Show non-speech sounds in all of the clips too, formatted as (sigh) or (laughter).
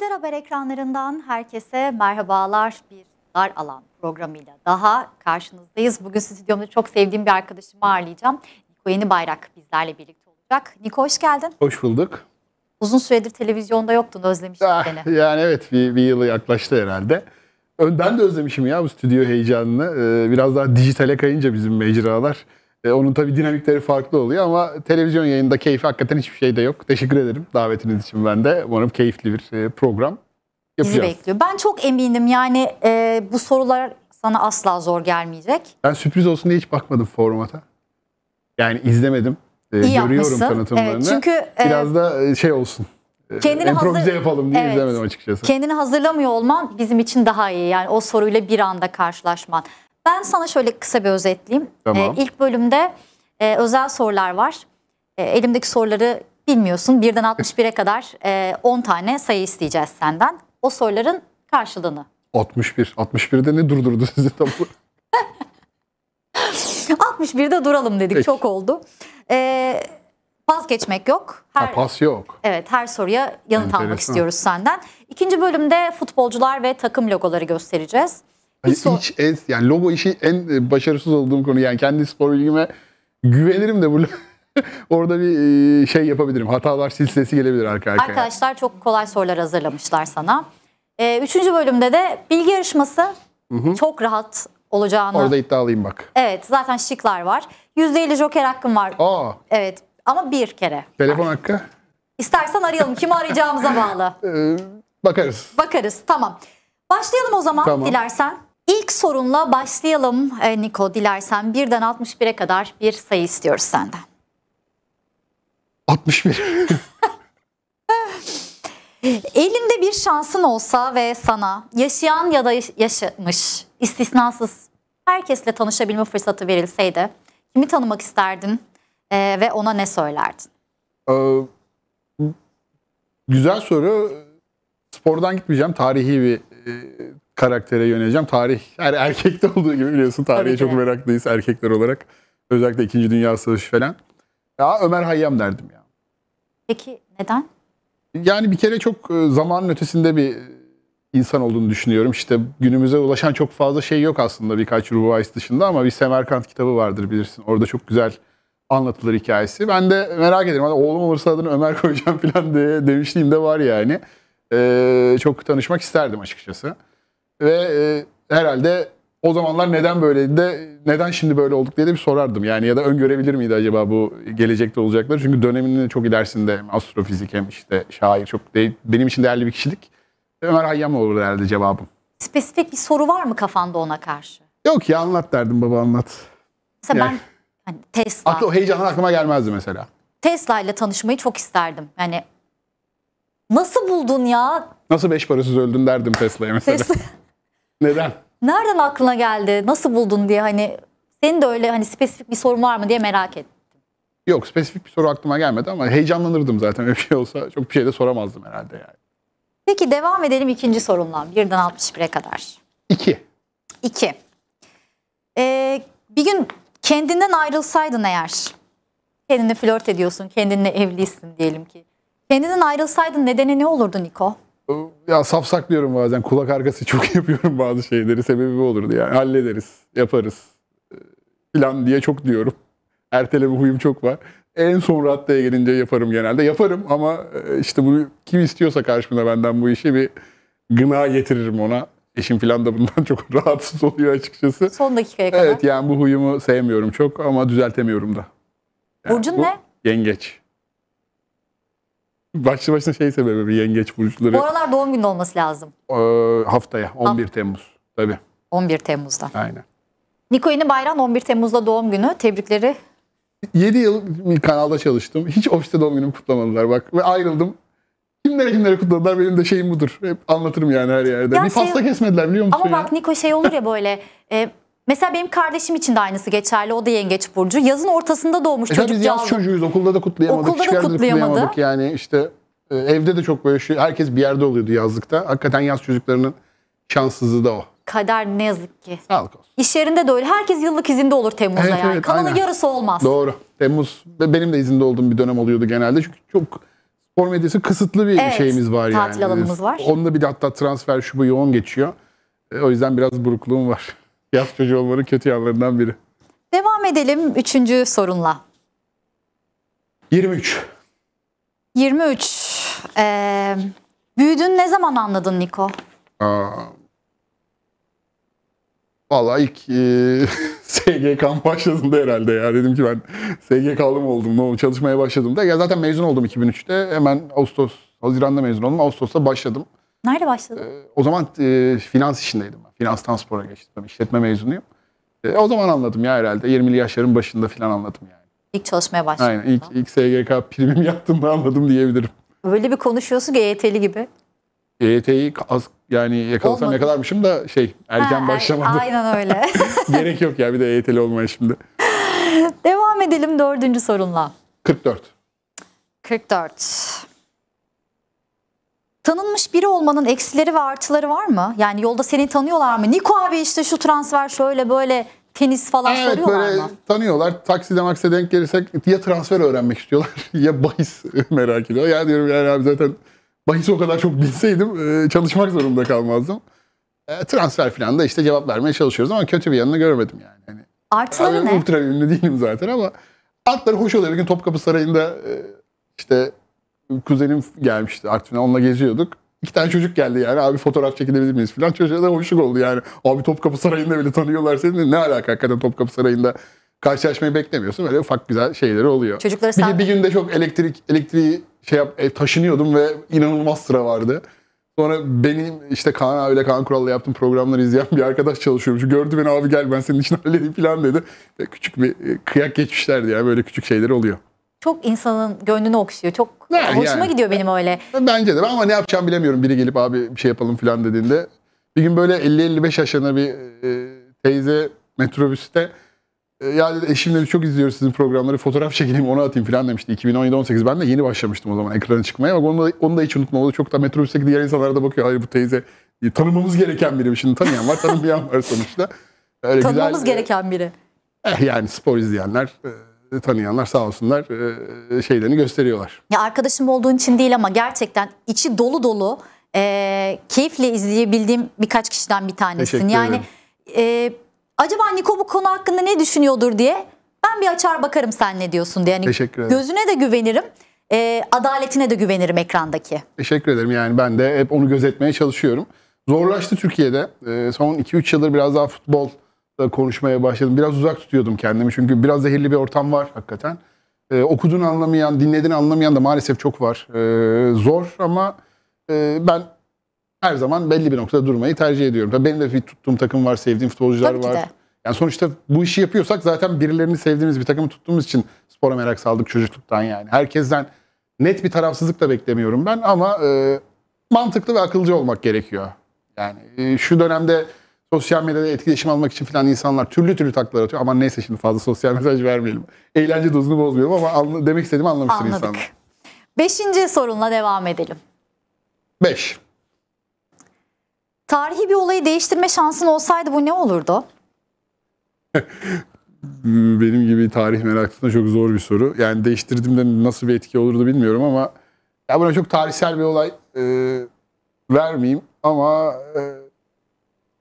Lider Haber ekranlarından herkese merhabalar. Bir dar alan programıyla daha karşınızdayız. Bugün stüdyomda çok sevdiğim bir arkadaşımı ağırlayacağım. Niko Yeni Bayrak bizlerle birlikte olacak. Niko hoş geldin. Hoş bulduk. Uzun süredir televizyonda yoktun, özlemiştim ah, seni. Yani evet, bir, bir yılı yaklaştı herhalde. Ben de özlemişim ya bu stüdyo heyecanını. Ee, biraz daha dijitale kayınca bizim mecralar e, onun tabii dinamikleri farklı oluyor ama televizyon yayında keyfi hakikaten hiçbir şey de yok. Teşekkür ederim davetiniz için ben de. Umarım keyifli bir e, program yapacağız. Bizi bekliyor. Ben çok eminim yani e, bu sorular sana asla zor gelmeyecek. Ben sürpriz olsun diye hiç bakmadım formata. Yani izlemedim. E, İyi görüyorum yapmışsın. tanıtımlarını. Evet, çünkü e, biraz da e, şey olsun. E, kendini improvize hazır... yapalım diye evet. izlemedim açıkçası. Kendini hazırlamıyor olman bizim için daha iyi. Yani o soruyla bir anda karşılaşman. Ben sana şöyle kısa bir özetleyeyim. Tamam. Ee, ilk bölümde e, özel sorular var. E, elimdeki soruları bilmiyorsun. Birden 61'e kadar e, 10 tane sayı isteyeceğiz senden. O soruların karşılığını. 61. 61'de ne durdurdu sizi tam? 61'de (laughs) duralım dedik. Peki. Çok oldu. Ee, pas geçmek yok. Her, ha, pas yok. Evet her soruya yanıt Enteresan. almak istiyoruz senden. İkinci bölümde futbolcular ve takım logoları göstereceğiz. Hani so- iç en, yani logo işi en başarısız olduğum konu. Yani kendi spor bilgime güvenirim de bu (laughs) orada bir e, şey yapabilirim. Hatalar silsilesi gelebilir arka arkaya. Arkadaşlar çok kolay sorular hazırlamışlar sana. Ee, üçüncü bölümde de bilgi yarışması Hı-hı. çok rahat olacağını. Orada iddialıyım bak. Evet zaten şıklar var. %50 joker hakkım var. Aa. Evet ama bir kere. Telefon var. hakkı? İstersen arayalım. Kimi arayacağımıza bağlı. (laughs) Ee, bakarız. Bakarız tamam. Başlayalım o zaman tamam. dilersen. İlk sorunla başlayalım e, Niko dilersen. Birden 61'e kadar bir sayı istiyoruz senden. 61. (laughs) Elinde bir şansın olsa ve sana yaşayan ya da yaşamış istisnasız herkesle tanışabilme fırsatı verilseydi kimi tanımak isterdin ee, ve ona ne söylerdin? Ee, güzel soru. Spordan gitmeyeceğim. Tarihi bir e, karaktere yöneleceğim. Tarih, her erkekte olduğu gibi biliyorsun tarihe çok meraklıyız erkekler olarak. Özellikle 2. Dünya Savaşı falan. Ya Ömer Hayyam derdim ya. Peki neden? Yani bir kere çok e, zamanın ötesinde bir e, insan olduğunu düşünüyorum. İşte günümüze ulaşan çok fazla şey yok aslında birkaç ruvayis dışında ama bir Semerkant kitabı vardır bilirsin. Orada çok güzel anlatılır hikayesi. Ben de merak ederim. Hani oğlum olursa adını Ömer (laughs) koyacağım falan diye demişliğim de var yani. Ee, çok tanışmak isterdim açıkçası. Ve e, herhalde o zamanlar neden böyleydi de neden şimdi böyle olduk diye de bir sorardım. Yani ya da öngörebilir miydi acaba bu gelecekte olacakları? Çünkü döneminin çok ilerisinde hem astrofizik hem işte şair çok de, benim için değerli bir kişilik. Ömer Hayyam olur herhalde cevabım. Spesifik bir soru var mı kafanda ona karşı? Yok ya anlat derdim baba anlat. Mesela yani. ben hani Tesla. Aklı, o heyecandan aklıma gelmezdi mesela. Tesla ile tanışmayı çok isterdim. Yani nasıl buldun ya? Nasıl beş parasız öldün derdim Tesla'ya mesela. Tesla. (laughs) Neden? Nereden aklına geldi? Nasıl buldun diye hani senin de öyle hani spesifik bir sorun var mı diye merak ettim. Yok spesifik bir soru aklıma gelmedi ama heyecanlanırdım zaten öyle şey olsa çok bir şey de soramazdım herhalde yani. Peki devam edelim ikinci sorumla. 1'den 61'e kadar. İki. İki. Ee, bir gün kendinden ayrılsaydın eğer, kendini flört ediyorsun, kendinle evlisin diyelim ki. Kendinden ayrılsaydın nedeni ne olurdu Niko? ya safsak diyorum bazen. Kulak arkası çok (laughs) yapıyorum bazı şeyleri. Sebebi bu olurdu yani. Hallederiz, yaparız falan e, diye çok diyorum. Erteleme huyum çok var. En son raddeye gelince yaparım genelde. Yaparım ama e, işte bunu kim istiyorsa karşımda benden bu işi bir gına getiririm ona. Eşim falan da bundan (laughs) çok rahatsız oluyor açıkçası. Son dakikaya kadar. Evet yani bu huyumu sevmiyorum çok ama düzeltemiyorum da. Yani Burcun bu, ne? Yengeç. (laughs) Başlı başına şey sebebi yengeç burçları. Bu aralar doğum günü olması lazım. Ee, haftaya 11 Haf- Temmuz tabii. 11 Temmuz'da. Aynen. Niko Yeni Bayram 11 Temmuz'da doğum günü. Tebrikleri. 7 yıl bir kanalda çalıştım. Hiç ofiste doğum günümü kutlamadılar bak. Ve ayrıldım. Kimlere kimlere kutladılar benim de şeyim budur. Hep anlatırım yani her yerde. Ya bir şey- pasta kesmediler biliyor musun Ama ya? bak Niko şey olur ya böyle (laughs) e, Mesela benim kardeşim için de aynısı geçerli. O da yengeç burcu. Yazın ortasında doğmuş e çocuk. Biz yaz çocuğuyuz. Okulda da kutlayamadık. Okulda da kutlayamadık. kutlayamadık. Yani işte e, evde de çok böyle şey. Herkes bir yerde oluyordu yazlıkta. Hakikaten yaz çocuklarının şanssızlığı da o. Kader ne yazık ki. Sağlık olsun. İş yerinde de öyle. Herkes yıllık izinde olur Temmuz'da evet, yani. Evet, Kalanın aynen. yarısı olmaz. Doğru. Temmuz benim de izinde olduğum bir dönem oluyordu genelde. Çünkü çok spor medyası kısıtlı bir evet, şeyimiz var yani. Tatil alanımız var. Onunla bir de hatta transfer şu bu yoğun geçiyor. E, o yüzden biraz burukluğum var. Yaz çocuğu olmanın kötü yanlarından biri. Devam edelim üçüncü sorunla. 23. 23. Ee, büyüdün ne zaman anladın Niko? Aa, Vallahi ilk e, SGK (laughs) başladığımda herhalde ya. Dedim ki ben SGK'lı mı oldum? Ne oldu? Çalışmaya başladığımda. Ya zaten mezun oldum 2003'te. Hemen Ağustos, Haziran'da mezun oldum. Ağustos'ta başladım. Nerede başladın? Ee, o zaman e, finans işindeydim ben. Finans spora geçtim. Tabii işletme mezunuyum. E, o zaman anladım ya herhalde. 20'li yaşların başında falan anladım yani. İlk çalışmaya başladım. Aynen. İlk, ilk SGK primim yaptığımda anladım diyebilirim. Öyle bir konuşuyorsun ki EYT'li gibi. EYT'yi az yani yakalasam Olmadı. yakalarmışım da şey erken ha, başlamadım. Aynen öyle. (laughs) Gerek yok ya bir de EYT'li olmaya şimdi. Devam edelim dördüncü sorunla. 44. 44. Tanınmış biri olmanın eksileri ve artıları var mı? Yani yolda seni tanıyorlar mı? Niko abi işte şu transfer şöyle böyle tenis falan evet, soruyorlar böyle mı? tanıyorlar. Takside maksa denk gelirsek ya transfer öğrenmek istiyorlar (laughs) ya bahis (laughs) merak ediyor. Yani diyorum yani abi zaten bahis o kadar çok bilseydim e, çalışmak zorunda kalmazdım. E, transfer falan da işte cevap vermeye çalışıyoruz ama kötü bir yanını görmedim yani. yani Artıları ne? Ultra ünlü değilim zaten ama artları hoş oluyor. Bir gün Topkapı Sarayı'nda e, işte kuzenim gelmişti Artvin'e onunla geziyorduk. İki tane çocuk geldi yani abi fotoğraf çekilebilir miyiz falan. Çocuğa da hoşluk oldu yani. Abi Topkapı Sarayı'nda bile tanıyorlar seni. Ne alaka hakikaten Topkapı Sarayı'nda karşılaşmayı beklemiyorsun. Böyle ufak güzel şeyleri oluyor. Çocukları bir, sen... bir günde çok elektrik elektriği şey yap, taşınıyordum ve inanılmaz sıra vardı. Sonra benim işte Kaan abiyle Kaan Kural'la yaptığım programları izleyen bir arkadaş çalışıyormuş. Gördü beni abi gel ben senin için halledeyim falan dedi. Küçük bir e, kıyak geçmişlerdi yani böyle küçük şeyler oluyor çok insanın gönlünü okşuyor. Çok yani, hoşuma yani. gidiyor benim öyle. Bence de ama ne yapacağım bilemiyorum. Biri gelip abi bir şey yapalım falan dediğinde. Bir gün böyle 50-55 yaşlarında bir e, teyze metrobüste e, ya dedi, eşimle çok izliyoruz sizin programları fotoğraf çekelim onu atayım falan demişti. 2017-18 ben de yeni başlamıştım o zaman ekrana çıkmaya. Bak onu da, onu da hiç unutmam. çok da metrobüsteki diğer insanlara da bakıyor. Hayır bu teyze e, tanımamız gereken biri. Şimdi tanıyan var tanımayan var sonuçta. Öyle tanımamız güzel, e, gereken biri. Eh, yani spor izleyenler... E, e, tanıyanlar sağ olsunlar e, şeylerini gösteriyorlar. Ya arkadaşım olduğun için değil ama gerçekten içi dolu dolu e, keyifle izleyebildiğim birkaç kişiden bir tanesin. Teşekkür yani e, acaba Niko bu konu hakkında ne düşünüyordur diye ben bir açar bakarım sen ne diyorsun diye. Yani Teşekkür ederim. Gözüne de güvenirim. E, adaletine de güvenirim ekrandaki. Teşekkür ederim yani ben de hep onu gözetmeye çalışıyorum. Zorlaştı Türkiye'de. E, son 2-3 yıldır biraz daha futbol konuşmaya başladım. Biraz uzak tutuyordum kendimi çünkü biraz zehirli bir ortam var hakikaten. Ee, okuduğunu anlamayan, dinledin anlamayan da maalesef çok var. Ee, zor ama e, ben her zaman belli bir noktada durmayı tercih ediyorum. Tabii benim de bir tuttuğum takım var, sevdiğim futbolcular Tabii var. De. Yani sonuçta bu işi yapıyorsak zaten birilerini sevdiğimiz bir takımı tuttuğumuz için spora merak saldık çocukluktan yani. Herkesten net bir tarafsızlık da beklemiyorum ben ama e, mantıklı ve akılcı olmak gerekiyor. Yani e, şu dönemde sosyal medyada etkileşim almak için falan insanlar türlü türlü taklar atıyor. Ama neyse şimdi fazla sosyal mesaj vermeyelim. Eğlence dozunu bozmuyorum ama demek istediğimi anlamıştır Anladık. insanlar. Beşinci sorunla devam edelim. Beş. Tarihi bir olayı değiştirme şansın olsaydı bu ne olurdu? (laughs) Benim gibi tarih meraklısına çok zor bir soru. Yani değiştirdiğimde nasıl bir etki olurdu bilmiyorum ama ya buna çok tarihsel bir olay e, vermeyeyim ama e,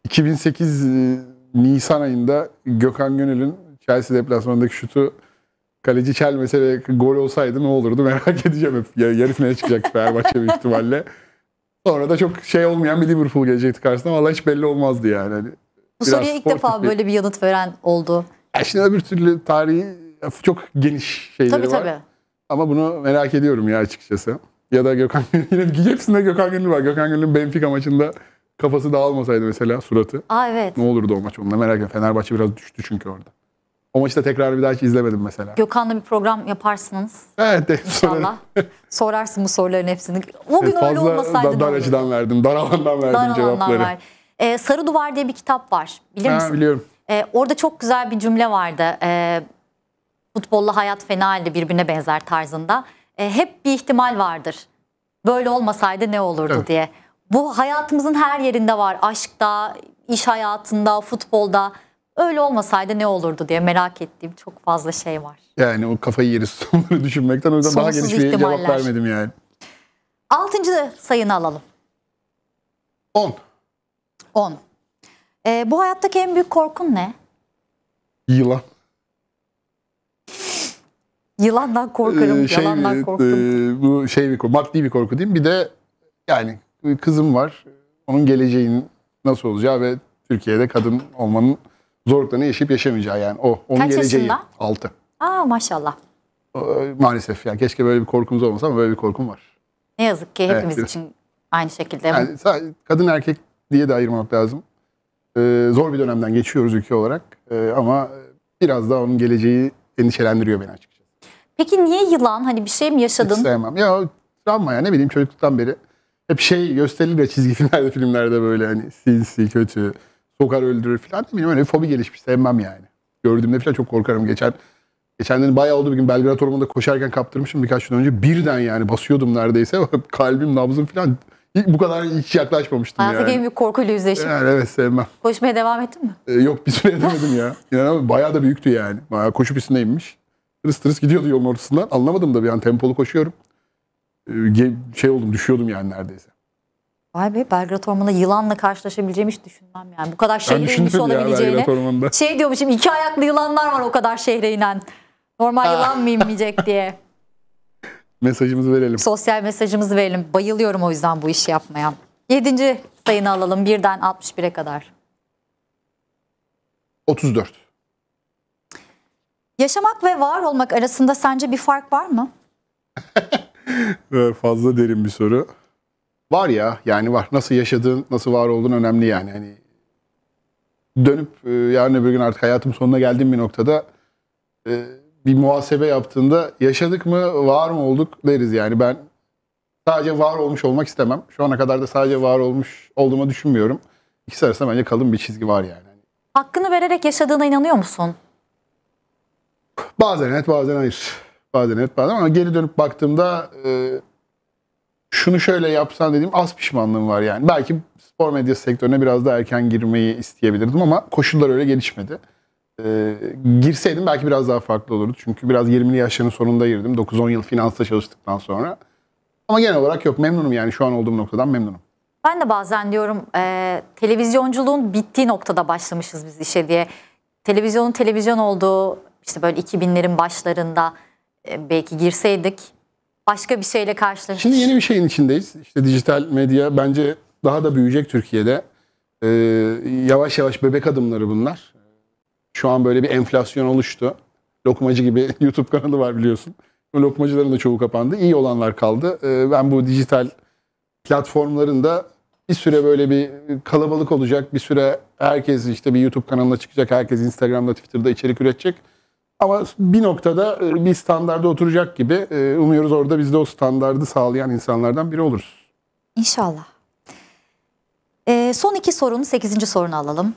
2008 e, Nisan ayında Gökhan Gönül'ün Chelsea deplasmanındaki şutu kaleci çelmese ve gol olsaydı ne olurdu merak (laughs) edeceğim hep. Yarı finale çıkacak Fenerbahçe büyük ihtimalle. Sonra da çok şey olmayan bir Liverpool gelecekti karşısına. Valla hiç belli olmazdı yani. Hani Bu soruya ilk defa bir... böyle bir yanıt veren oldu. Ya şimdi öbür türlü tarihi çok geniş şeyleri tabii, var. Tabii Ama bunu merak ediyorum ya açıkçası. Ya da Gökhan Gönül. Yine (laughs) hepsinde Gökhan Gönül var. Gökhan Gönül'ün Benfica maçında Kafası dağılmasaydı mesela suratı. Aa evet. Ne olurdu o maç onunla merak ediyorum. Fenerbahçe biraz düştü çünkü orada. O maçı da tekrar bir daha hiç izlemedim mesela. Gökhan'la bir program yaparsınız. Evet. De, İnşallah. (laughs) Sorarsın bu soruların hepsini. O gün fazla. öyle olmasaydı da, dar açıdan verdim. Dar alandan verdim dar cevapları. Ver. Ee, Sarı Duvar diye bir kitap var. Bilir ha, misin? Biliyorum. Ee, orada çok güzel bir cümle vardı. Ee, futbolla hayat fena halde birbirine benzer tarzında. E, hep bir ihtimal vardır. Böyle olmasaydı ne olurdu evet. diye. Bu hayatımızın her yerinde var. Aşkta, iş hayatında, futbolda. Öyle olmasaydı ne olurdu diye merak ettiğim çok fazla şey var. Yani o kafayı yeriz (laughs) onları düşünmekten o yüzden Sonsuz daha geniş bir cevap vermedim yani. Altıncı sayını alalım. On. On. Ee, bu hayattaki en büyük korkun ne? Yılan. (laughs) Yılandan korkarım, ee, şey, yalandan e, korktum. E, bu şey bir korku, maddi bir korku değil mi? Bir de yani kızım var. Onun geleceğin nasıl olacağı ve Türkiye'de kadın olmanın zorluklarını yaşayıp yaşamayacağı yani o onun Kaç geleceği. Yaşında? 6. Aa maşallah. Ee, maalesef yani keşke böyle bir korkumuz olmasa ama böyle bir korkum var. Ne yazık ki hepimiz evet. için aynı şekilde. Yani kadın erkek diye de ayırmak lazım. Ee, zor bir dönemden geçiyoruz ülke olarak ee, ama biraz daha onun geleceği endişelendiriyor beni açıkçası. Peki niye yılan? Hani bir şey mi yaşadın? Hiç sevmem. Ya travma ya ne bileyim çocukluktan beri hep şey gösterilir ya çizgi (laughs) filmlerde filmlerde böyle hani sinsi, kötü, sokar öldürür falan. Ne bileyim öyle bir fobi gelişmiş. Sevmem yani. Gördüğümde falan çok korkarım. Geçen geçen gün bayağı oldu bir gün Belgrad Ormanı'nda koşarken kaptırmışım birkaç gün önce. Birden yani basıyordum neredeyse. (laughs) kalbim, nabzım falan bu kadar hiç yaklaşmamıştım Hayatı yani. Hayatı bir korkuyla yüzleşim. Yani evet sevmem. Koşmaya devam ettin mi? Ee, yok bir süre edemedim ya. (laughs) İnanamıyorum bayağı da büyüktü yani. Bayağı koşu pistine inmiş. Tırıs tırıs gidiyordu yolun ortasından. Anlamadım da bir an tempolu koşuyorum. E, şey oldum düşüyordum yani neredeyse. Vay be Belgrad Ormanı'nda yılanla karşılaşabileceğimi hiç düşünmem yani. Bu kadar şehre inmiş olabileceğini. (laughs) Şey diyormuşum iki ayaklı yılanlar var o kadar şehre inen. Normal ha. Ah. yılan mı inmeyecek diye. (laughs) mesajımızı verelim. Sosyal mesajımızı verelim. Bayılıyorum o yüzden bu işi yapmaya. Yedinci sayını alalım birden 61'e kadar. 34. Yaşamak ve var olmak arasında sence bir fark var mı? (laughs) (laughs) Fazla derin bir soru. Var ya yani var. Nasıl yaşadığın, nasıl var olduğun önemli yani. Hani dönüp e, yarın öbür gün artık hayatım sonuna geldiğim bir noktada e, bir muhasebe yaptığında yaşadık mı, var mı olduk deriz yani. Ben sadece var olmuş olmak istemem. Şu ana kadar da sadece var olmuş olduğumu düşünmüyorum. İkisi arasında bence kalın bir çizgi var yani. Hakkını vererek yaşadığına inanıyor musun? Bazen evet bazen hayır bazen evet bazen ama geri dönüp baktığımda e, şunu şöyle yapsan dediğim az pişmanlığım var yani. Belki spor medya sektörüne biraz daha erken girmeyi isteyebilirdim ama koşullar öyle gelişmedi. E, girseydim belki biraz daha farklı olurdu. Çünkü biraz 20'li yaşların sonunda girdim. 9-10 yıl finansta çalıştıktan sonra. Ama genel olarak yok memnunum yani şu an olduğum noktadan memnunum. Ben de bazen diyorum e, televizyonculuğun bittiği noktada başlamışız biz işe diye. Televizyonun televizyon olduğu işte böyle 2000'lerin başlarında e, belki girseydik başka bir şeyle karşılaşırdık. Şimdi yeni bir şeyin içindeyiz. İşte dijital medya bence daha da büyüyecek Türkiye'de. Ee, yavaş yavaş bebek adımları bunlar. Şu an böyle bir enflasyon oluştu. Lokmacı gibi (laughs) YouTube kanalı var biliyorsun. lokmacıların da çoğu kapandı. İyi olanlar kaldı. Ee, ben bu dijital platformlarında bir süre böyle bir kalabalık olacak. Bir süre herkes işte bir YouTube kanalına çıkacak. Herkes Instagram'da, Twitter'da içerik üretecek. Ama bir noktada e, bir standarda oturacak gibi e, umuyoruz orada biz de o standardı sağlayan insanlardan biri oluruz. İnşallah. E, son iki sorunu, sekizinci sorunu alalım.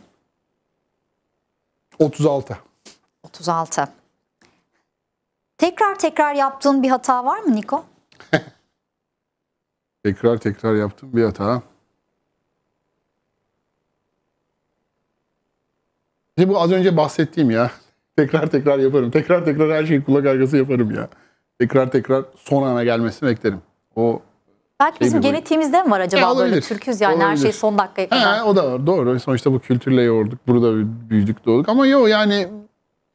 36. 36. Tekrar tekrar yaptığın bir hata var mı Niko? (laughs) tekrar tekrar yaptığım bir hata. İşte bu az önce bahsettiğim ya tekrar tekrar yaparım. Tekrar tekrar her şeyi kulak arkası yaparım ya. Tekrar tekrar son ana gelmesini beklerim. O Belki şey bizim bir genetiğimizde mi var acaba e, böyle türküz yani olabilir. her şey son dakikaya kadar. He, o da var doğru. Sonuçta bu kültürle yoğurduk. Burada büyüdük doğduk ama yok yani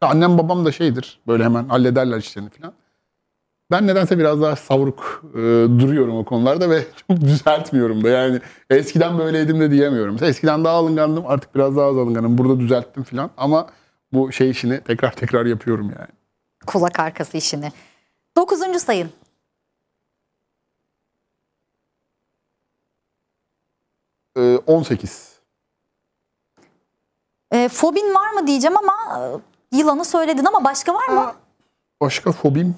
annem babam da şeydir. Böyle hemen hallederler işlerini falan. Ben nedense biraz daha savruk e, duruyorum o konularda ve (laughs) çok düzeltmiyorum da. Yani eskiden böyleydim de diyemiyorum. Mesela eskiden daha alıngandım artık biraz daha az alınganım. Burada düzelttim falan ama bu şey işini tekrar tekrar yapıyorum yani. Kulak arkası işini. Dokuzuncu sayın. Ee, 18. E, ee, fobin var mı diyeceğim ama e, yılanı söyledin ama başka var mı? Başka fobim?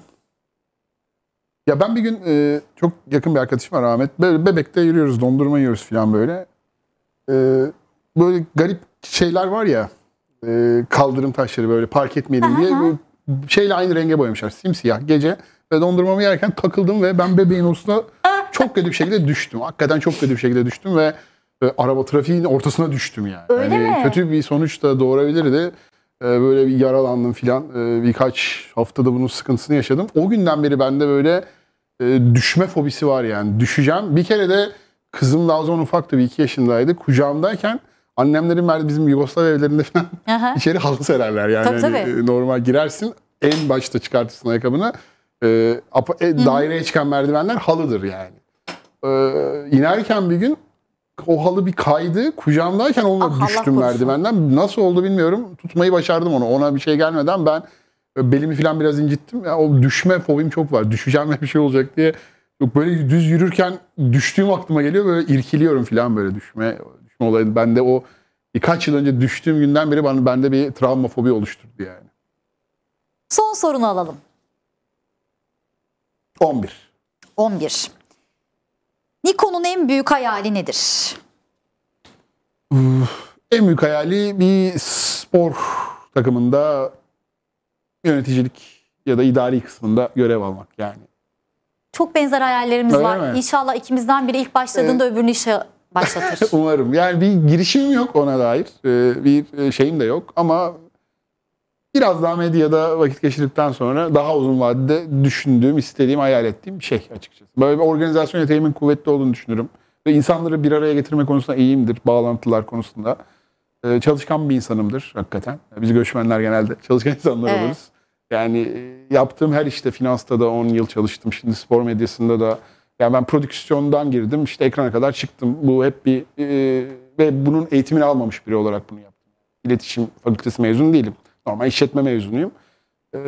Ya ben bir gün e, çok yakın bir arkadaşım var Ahmet. Böyle bebekte yürüyoruz, dondurma yiyoruz falan böyle. E, böyle garip şeyler var ya e, kaldırım taşları böyle park etmeyelim diye şeyle aynı renge boyamışlar. Simsiyah gece ve dondurmamı yerken takıldım ve ben bebeğin olsuna (laughs) çok kötü bir şekilde düştüm. Hakikaten çok kötü bir şekilde düştüm ve e, araba trafiğinin ortasına düştüm yani. Öyle yani mi? Kötü bir sonuç da doğurabilirdi. E, böyle bir yaralandım filan. E, birkaç haftada bunun sıkıntısını yaşadım. O günden beri bende böyle e, düşme fobisi var yani. Düşeceğim. Bir kere de kızım daha o zaman ufaktı bir iki yaşındaydı. Kucağımdayken Annemlerin bizim Yugoslav evlerinde falan Aha. (laughs) içeri halı sererler yani. Tabii, hani, tabii. E, normal girersin en başta çıkartırsın ayakkabını. E, e daireye çıkan merdivenler halıdır yani. E, inerken bir gün o halı bir kaydı. Kucağımdayken onunla ah, düştüm merdivenden. Nasıl oldu bilmiyorum. Tutmayı başardım onu. Ona bir şey gelmeden ben e, belimi falan biraz incittim. Yani o düşme fobim çok var. Düşeceğim ve bir şey olacak diye. Böyle düz yürürken düştüğüm aklıma geliyor. Böyle irkiliyorum falan böyle düşme düşme olayı bende o birkaç yıl önce düştüğüm günden beri bana bende bir travmafobi oluşturdu yani. Son sorunu alalım. 11. 11. Nikon'un en büyük hayali nedir? En büyük hayali bir spor takımında yöneticilik ya da idari kısmında görev almak yani. Çok benzer hayallerimiz Öyle var. Mi? İnşallah ikimizden biri ilk başladığında ee, öbürünü işe başlatır. (laughs) Umarım. Yani bir girişimim yok ona dair. Ee, bir e, şeyim de yok ama biraz daha medyada vakit geçirdikten sonra daha uzun vadede düşündüğüm, istediğim, hayal ettiğim şey açıkçası. Böyle bir organizasyon yeteğimin kuvvetli olduğunu düşünürüm. Ve insanları bir araya getirme konusunda iyiyimdir, bağlantılar konusunda. Ee, çalışkan bir insanımdır hakikaten. Biz göçmenler genelde çalışkan insanlar evet. Yani e, yaptığım her işte, finansta da 10 yıl çalıştım. Şimdi spor medyasında da yani ben prodüksiyondan girdim, işte ekrana kadar çıktım. Bu hep bir e, ve bunun eğitimini almamış biri olarak bunu yaptım. İletişim fakültesi mezunu değilim. Normal işletme mezunuyum. E,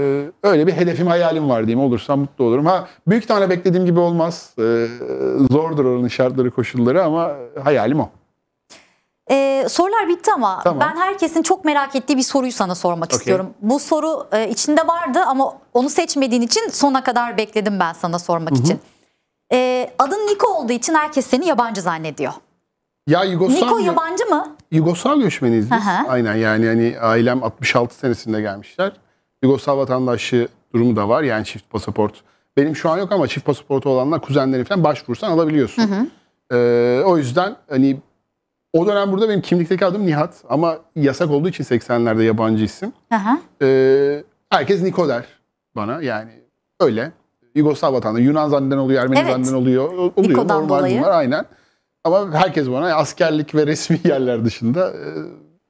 öyle bir hedefim, hayalim var diyeyim. Olursa mutlu olurum. Ha büyük tane beklediğim gibi olmaz. E, zordur oranın şartları, koşulları ama hayalim o. Ee, sorular bitti ama tamam. ben herkesin çok merak ettiği bir soruyu sana sormak okay. istiyorum. Bu soru e, içinde vardı ama onu seçmediğin için sona kadar bekledim ben sana sormak Hı-hı. için e, adın Niko olduğu için herkes seni yabancı zannediyor. Ya Yugoslavya, Niko yabancı mı? Yugoslav göçmeniyiz biz. Aynen yani hani ailem 66 senesinde gelmişler. Yugoslav vatandaşı durumu da var yani çift pasaport. Benim şu an yok ama çift pasaportu olanlar kuzenlerim falan başvursan alabiliyorsun. Hı hı. Ee, o yüzden hani o dönem burada benim kimlikteki adım Nihat ama yasak olduğu için 80'lerde yabancı isim. Aha. Ee, herkes Niko der bana yani öyle. Yugoslav vatandaşı. Yunan zanneden oluyor, Ermeni evet. zanneden oluyor. Oluyor Niko'dan normal dolayı. bunlar aynen. Ama herkes bana askerlik ve resmi (laughs) yerler dışında e,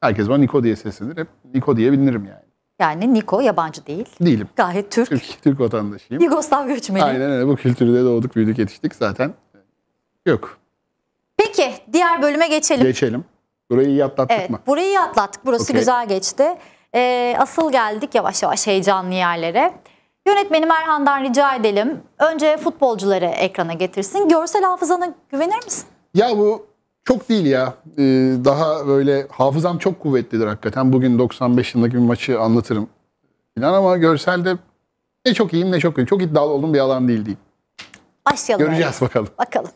herkes bana Niko diye seslenir. Hep Niko diye bilinirim yani. Yani Niko yabancı değil. Değilim. Gayet Türk. Türk, Türk vatandaşıyım. Yugoslav göçmeni. Aynen öyle. Bu kültürde doğduk, büyüdük, yetiştik zaten. Yok. Peki diğer bölüme geçelim. Geçelim. Burayı iyi atlattık evet, mı? Burayı iyi atlattık. Burası okay. güzel geçti. Ee, asıl geldik yavaş yavaş heyecanlı yerlere. Yönetmenim Erhan'dan rica edelim. Önce futbolcuları ekrana getirsin. Görsel hafızana güvenir misin? Ya bu çok değil ya. Ee, daha böyle hafızam çok kuvvetlidir hakikaten. Bugün 95 yılındaki bir maçı anlatırım. Falan ama görselde ne çok iyiyim ne çok iyi. Çok iddialı olduğum bir alan değil değil. Başlayalım. Göreceğiz öyle. bakalım. Bakalım.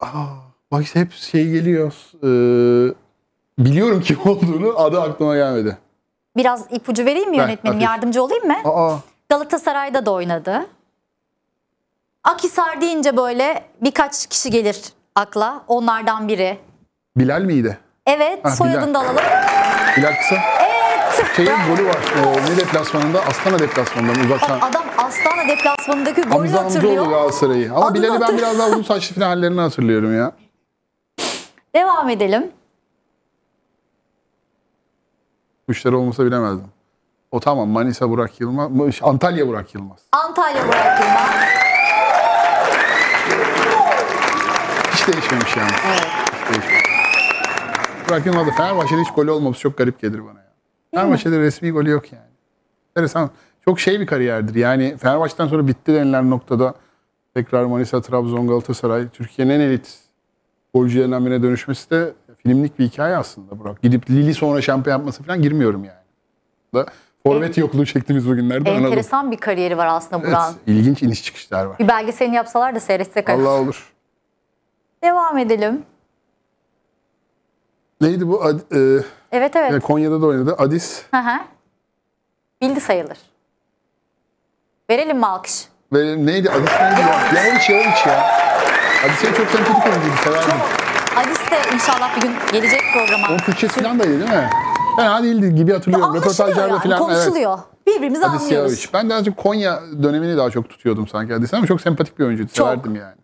Aa, bak işte hep şey geliyor. Ee, biliyorum kim olduğunu adı aklıma gelmedi. Biraz ipucu vereyim mi Ver, yönetmenim? hafif. Yardımcı olayım mı? Aa, Galatasaray'da da oynadı. Akhisar deyince böyle birkaç kişi gelir akla. Onlardan biri. Bilal miydi? Evet, Ah, soyadını da alalım. Bilal Kısa. Evet. Şeyin golü var. Ee, ne deplasmanında? Astana deplasmanında uzaktan. Adam Astana deplasmanındaki golü Hamza Hamzoğlu hatırlıyor. Galatasaray'ı. Ama Adını Bilal'i ben biraz daha uzun saçlı finallerini hatırlıyorum ya. Devam edelim. müşteri olmasa bilemezdim. O tamam Manisa Burak Yılmaz, Antalya Burak Yılmaz. Antalya Burak Yılmaz. Hiç değişmemiş yani. Evet. Hiç değişmemiş. Burak Yılmaz'da Fenerbahçe'de hiç golü olmaması çok garip gelir bana. Yani. Fenerbahçe'de resmi golü yok yani. Enteresan. Çok şey bir kariyerdir. Yani Fenerbahçe'den sonra bitti denilen noktada tekrar Manisa, Trabzon, Galatasaray, Türkiye'nin en elit golcülerinden birine dönüşmesi de filmlik bir hikaye aslında Burak. Gidip Lili sonra şampiyon yapması falan girmiyorum yani. Da forvet en, yokluğu çektiğimiz o günlerde Enteresan bir kariyeri var aslında Burak'ın. Evet, ilginç iniş çıkışlar var. Bir belgeselini yapsalar da seyretsek. Allah olur. Devam edelim. Neydi bu? Ad, e, evet evet. Konya'da da oynadı. Adis. Hı Bildi sayılır. Verelim mi alkış? Verelim. Neydi? Adis neydi ya? Yavriç Yavriç ya. Adis'i çok sen kötü Severdim. Çok. Türkçesi de inşallah bir gün gelecek programa. O Türkçesi falan da iyi değil mi? Fena değildi gibi hatırlıyorum. Röportajlarda yani, falan. Konuşuluyor. Evet. Birbirimizi Hadis anlıyoruz. Yaviş. Ben de azıcık Konya dönemini daha çok tutuyordum sanki Hadis ama çok sempatik bir oyuncuydu. Severdim yani.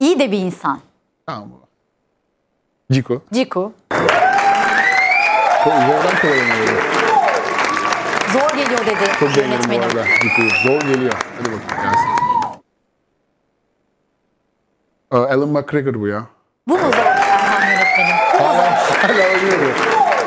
İyi de bir insan. Tamam bu. Ciku. Ciku. Çok zordan kolay oynuyordu. Zor geliyor dedi Çok beğenirim bu arada Ciku'yu. Zor geliyor. Hadi bakalım gelsin. Ee, Alan McGregor bu ya. Bu mu zor Erhan yönetmenim? Bu mu zor? Hala oynuyordu.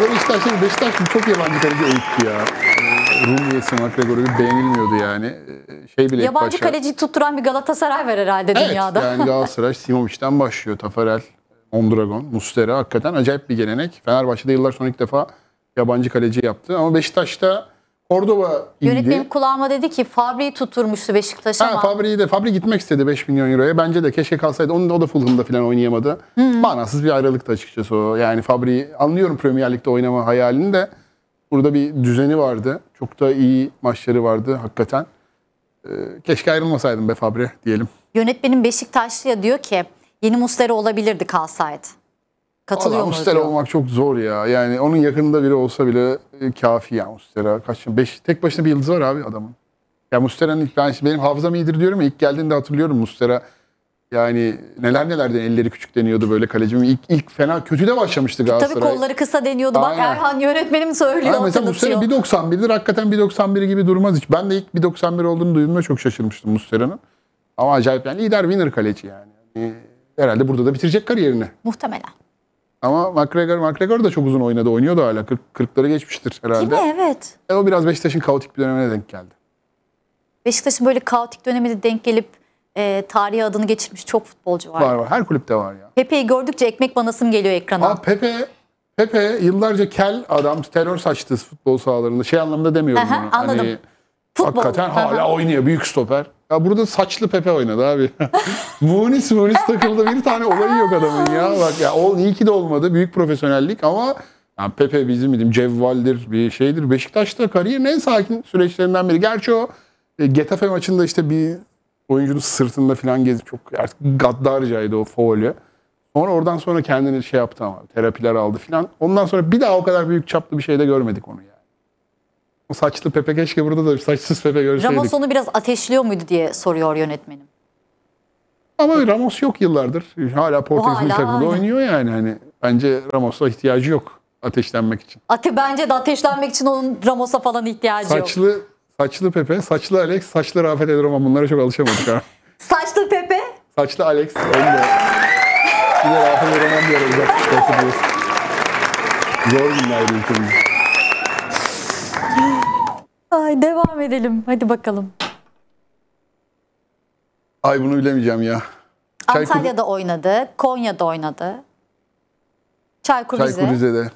Ya Beşiktaş, şimdi Beşiktaş çok yabancı kaleci eğitti ya. Ee, Rumiyesi, McGregor'u beğenilmiyordu yani. Ee, şey bile Yabancı başa... kaleci tutturan bir Galatasaray var herhalde evet, dünyada. Evet yani Galatasaray Simoviç'ten başlıyor. Tafarel, Ondragon, Mustera hakikaten acayip bir gelenek. Fenerbahçe'de yıllar sonra ilk defa yabancı kaleci yaptı. Ama Beşiktaş'ta Cordoba Yönetmenim kulağıma dedi ki Fabri'yi tutturmuştu Beşiktaş'a ama. Ha, Fabri'yi de Fabri gitmek istedi 5 milyon euroya. Bence de keşke kalsaydı. Onun da o da Fulham'da falan oynayamadı. Hmm. Manasız bir ayrılıktı açıkçası o. Yani Fabri'yi anlıyorum Premier Lig'de oynama hayalini de. Burada bir düzeni vardı. Çok da iyi maçları vardı hakikaten. Ee, keşke ayrılmasaydım be Fabri diyelim. Yönetmenim Beşiktaşlı'ya diyor ki yeni Muslera olabilirdi kalsaydı. Katılıyor Valla Amstel olmak çok zor ya. Yani onun yakınında biri olsa bile e, kafi ya Amstel'e. Kaç, beş, tek başına bir yıldız var abi adamın. Ya Mustera'nın ilk ben benim hafızam iyidir diyorum ya ilk geldiğinde hatırlıyorum Mustera yani neler nelerden elleri küçük deniyordu böyle kalecimin. İlk, ilk fena kötü de başlamıştı e Galatasaray. Tabii kolları kısa deniyordu. Aynen. Bak Erhan yönetmenim söylüyor. Aynen. Mesela Mustera 1.91'dir. Hakikaten 1.91 gibi durmaz hiç. Ben de ilk 1.91 olduğunu duyduğumda çok şaşırmıştım Mustera'nın. Ama acayip yani lider winner kaleci yani. yani herhalde burada da bitirecek kariyerini. Muhtemelen. Ama McGregor, McGregor da çok uzun oynadı. Oynuyor da hala. 40, 40'ları geçmiştir herhalde. Değil Evet. E, o biraz Beşiktaş'ın kaotik bir dönemine denk geldi. Beşiktaş'ın böyle kaotik dönemine denk gelip e, tarihe adını geçirmiş çok futbolcu var. Var var. Her kulüpte var ya. Pepe'yi gördükçe ekmek banasım geliyor ekrana. Aa, Pepe Pepe yıllarca kel adam terör saçtı futbol sahalarında. Şey anlamında demiyorum Aha, bunu. Anladım. Hani, Futbol. Hakikaten hala oynuyor. Büyük stoper. Ya burada saçlı Pepe oynadı abi. (laughs) munis munis takıldı. Bir tane olayı yok adamın ya. Bak ya ol, iyi ki de olmadı. Büyük profesyonellik ama yani Pepe bizim dedim cevvaldir, bir şeydir. Beşiktaş'ta kariyerin en sakin süreçlerinden biri. Gerçi o e, Getafe maçında işte bir oyuncunun sırtında falan gezip çok artık gaddarcaydı o faulü. Sonra oradan sonra kendini şey yaptı ama terapiler aldı falan. Ondan sonra bir daha o kadar büyük çaplı bir şey de görmedik onu yani saçlı Pepe keşke burada da saçsız Pepe görseydik. Ramos onu biraz ateşliyor muydu diye soruyor yönetmenim. Ama Ramos yok yıllardır. Hala Portekiz milli oynuyor yani. Hani bence Ramos'a ihtiyacı yok ateşlenmek için. Ate bence de ateşlenmek için onun Ramos'a falan ihtiyacı saçlı, yok. Saçlı Pepe, saçlı Alex, saçlı Rafet Edroman bunlara çok alışamadık ha. (laughs) saçlı Pepe. Saçlı Alex. Onu Bir de Rafet Edroman bir ara Zor günlerdi ülkemizde. Ay devam edelim. Hadi bakalım. Ay bunu bilemeyeceğim ya. Çaykur... Antalya'da oynadı, Konya'da oynadı. Çaykur, Rize. Çaykur Rize'de.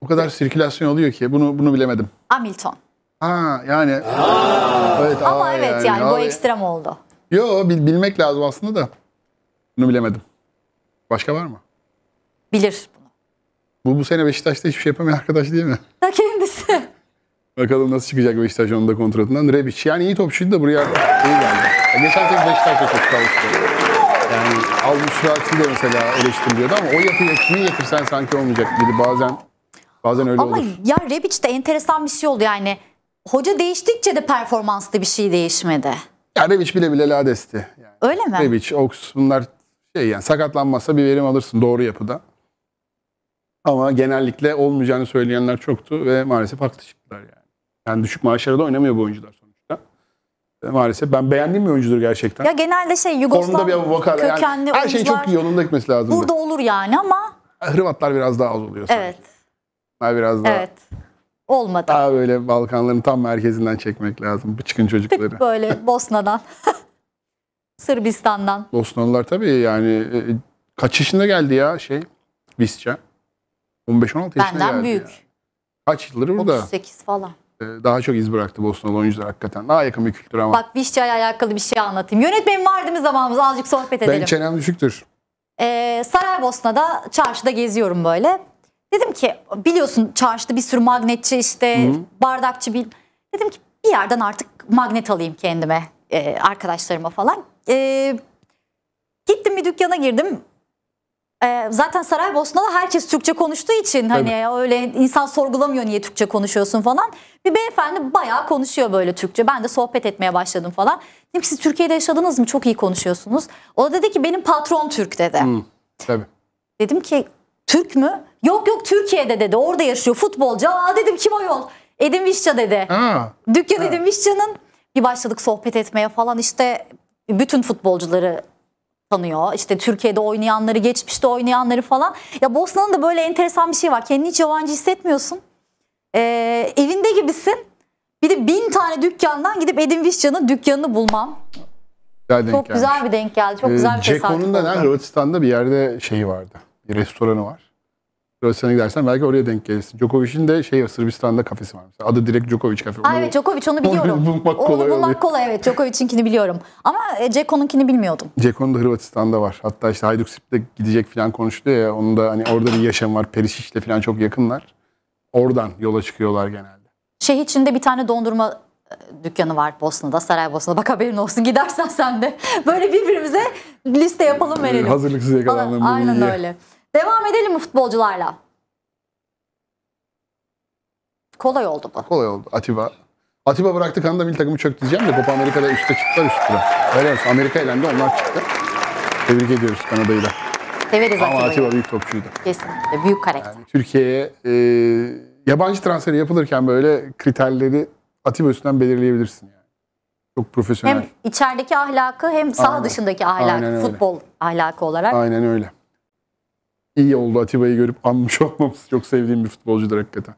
O kadar sirkülasyon oluyor ki bunu bunu bilemedim. Hamilton. Ha yani. Aa. Evet, Ama aa, evet yani, yani bu ekstrem oldu. Yo bil, bilmek lazım aslında da. Bunu bilemedim. Başka var mı? Bilir bunu. Bu bu sene Beşiktaş'ta hiçbir şey yapamayan arkadaş değil mi? Peki. Bakalım nasıl çıkacak Beşiktaş onun da kontratından. Rebic. Yani iyi topçuydu da buraya iyi geldi. Ya geçen sene Beşiktaş'ta çok çalıştı. Yani Avrupa de mesela eleştiriliyordu ama o yapıyı kime getirsen sanki olmayacak gibi bazen bazen öyle ama olur. Ama ya Rebic de enteresan bir şey oldu yani. Hoca değiştikçe de performansta bir şey değişmedi. Ya Rebic bile bile Lades'ti. Yani. Öyle mi? Rebic, Ox bunlar şey yani sakatlanmazsa bir verim alırsın doğru yapıda. Ama genellikle olmayacağını söyleyenler çoktu ve maalesef haklı çıktılar yani. Yani düşük maaşlara da oynamıyor bu oyuncular sonuçta. E, maalesef ben beğendiğim bir oyuncudur gerçekten. Ya genelde şey Yugoslav bir Abubakar. kökenli yani her şey çok iyi yolunda gitmesi lazım. burada olur yani ama e, Hırvatlar biraz daha az oluyor sanki. evet biraz daha. evet olmadı. Daha böyle Balkanların tam merkezinden çekmek lazım bıçkın çocukları. Böyle Bosna'dan, (laughs) Sırbistan'dan. Bosnalılar tabii yani e, kaç yaşında geldi ya şey Visca? 15-16 yaşında geldi. benden büyük. Ya. Kaç yıldır burada? 38 falan. Ee, daha çok iz bıraktı Bosnalı oyuncular hakikaten. Daha yakın bir kültür ama. Bak Vişça'ya alakalı bir şey anlatayım. Yönetmenim vardı mı zamanımız? Azıcık sohbet edelim. Ben çenem düşüktür. Ee, Saraybosna'da çarşıda geziyorum böyle. Dedim ki biliyorsun çarşıda bir sürü magnetçi işte Hı-hı. bardakçı bir... Dedim ki bir yerden artık magnet alayım kendime, e, arkadaşlarıma falan. E, gittim bir dükkana girdim e, zaten Saraybosna'da herkes Türkçe konuştuğu için hani evet. öyle insan sorgulamıyor niye Türkçe konuşuyorsun falan. Bir beyefendi bayağı konuşuyor böyle Türkçe. Ben de sohbet etmeye başladım falan. Dedim ki siz Türkiye'de yaşadınız mı? Çok iyi konuşuyorsunuz. O da dedi ki benim patron Türk dedi. Hmm, tabii. Dedim ki Türk mü? Yok yok Türkiye'de dedi. Orada yaşıyor futbolcu. Aa dedim kim o yol? Edin Vişça dedi. Aa, Dükkan evet. Edim Vişça'nın. Bir başladık sohbet etmeye falan işte bütün futbolcuları tanıyor. İşte Türkiye'de oynayanları, geçmişte oynayanları falan. Ya Bosna'nın da böyle enteresan bir şey var. Kendini hiç yabancı hissetmiyorsun. Ee, evinde gibisin. Bir de bin tane dükkandan gidip Edin Vişcan'ın dükkanını bulmam. Güzel denk Çok gelmiş. güzel bir denk geldi. Çok ee, güzel bir tesadüf Ceko'nun da oldu. Hırvatistan'da bir yerde şeyi vardı. Bir restoranı var. Hırvatistan'a gidersen belki oraya denk gelirsin. Djokovic'in de şey Sırbistan'da kafesi var. Mesela. Adı direkt Djokovic kafe. Aa, evet Djokovic onu (laughs) biliyorum. Onu bulmak kolay. Onu bulmak kolay evet. Djokovic'inkini biliyorum. Ama Ceko'nunkini e, bilmiyordum. Ceko'nun da Hırvatistan'da var. Hatta işte Hajduk Sirp'te gidecek falan konuşuluyor ya. Onun da hani orada bir yaşam var. Perişiş'le falan çok yakınlar. Oradan yola çıkıyorlar genelde. Şey içinde bir tane dondurma e, dükkanı var Bosna'da, Saraybosna'da. Bak haberin olsun gidersen sen de. (laughs) Böyle birbirimize liste yapalım verelim. Hazırlıksız yakalandığım Aynen öyle. Devam edelim mi futbolcularla? Kolay oldu bu. Kolay oldu. Atiba. Atiba bıraktık anda milli takımı çöktü diyeceğim de Copa Amerika'da üstte çıktılar üstüne. Öyle Amerika elendi onlar çıktı. Tebrik ediyoruz Kanada'yla. da. Severiz Ama Atiba büyük topçuydu. Kesinlikle. Büyük karakter. Yani Türkiye'ye e, yabancı transferi yapılırken böyle kriterleri Atiba üstünden belirleyebilirsin yani. Çok profesyonel. Hem içerideki ahlakı hem saha Aynen. dışındaki ahlakı, Aynen futbol ahlakı olarak. Aynen öyle iyi oldu Atiba'yı görüp anmış (laughs) olmamız. Çok sevdiğim bir futbolcudur hakikaten.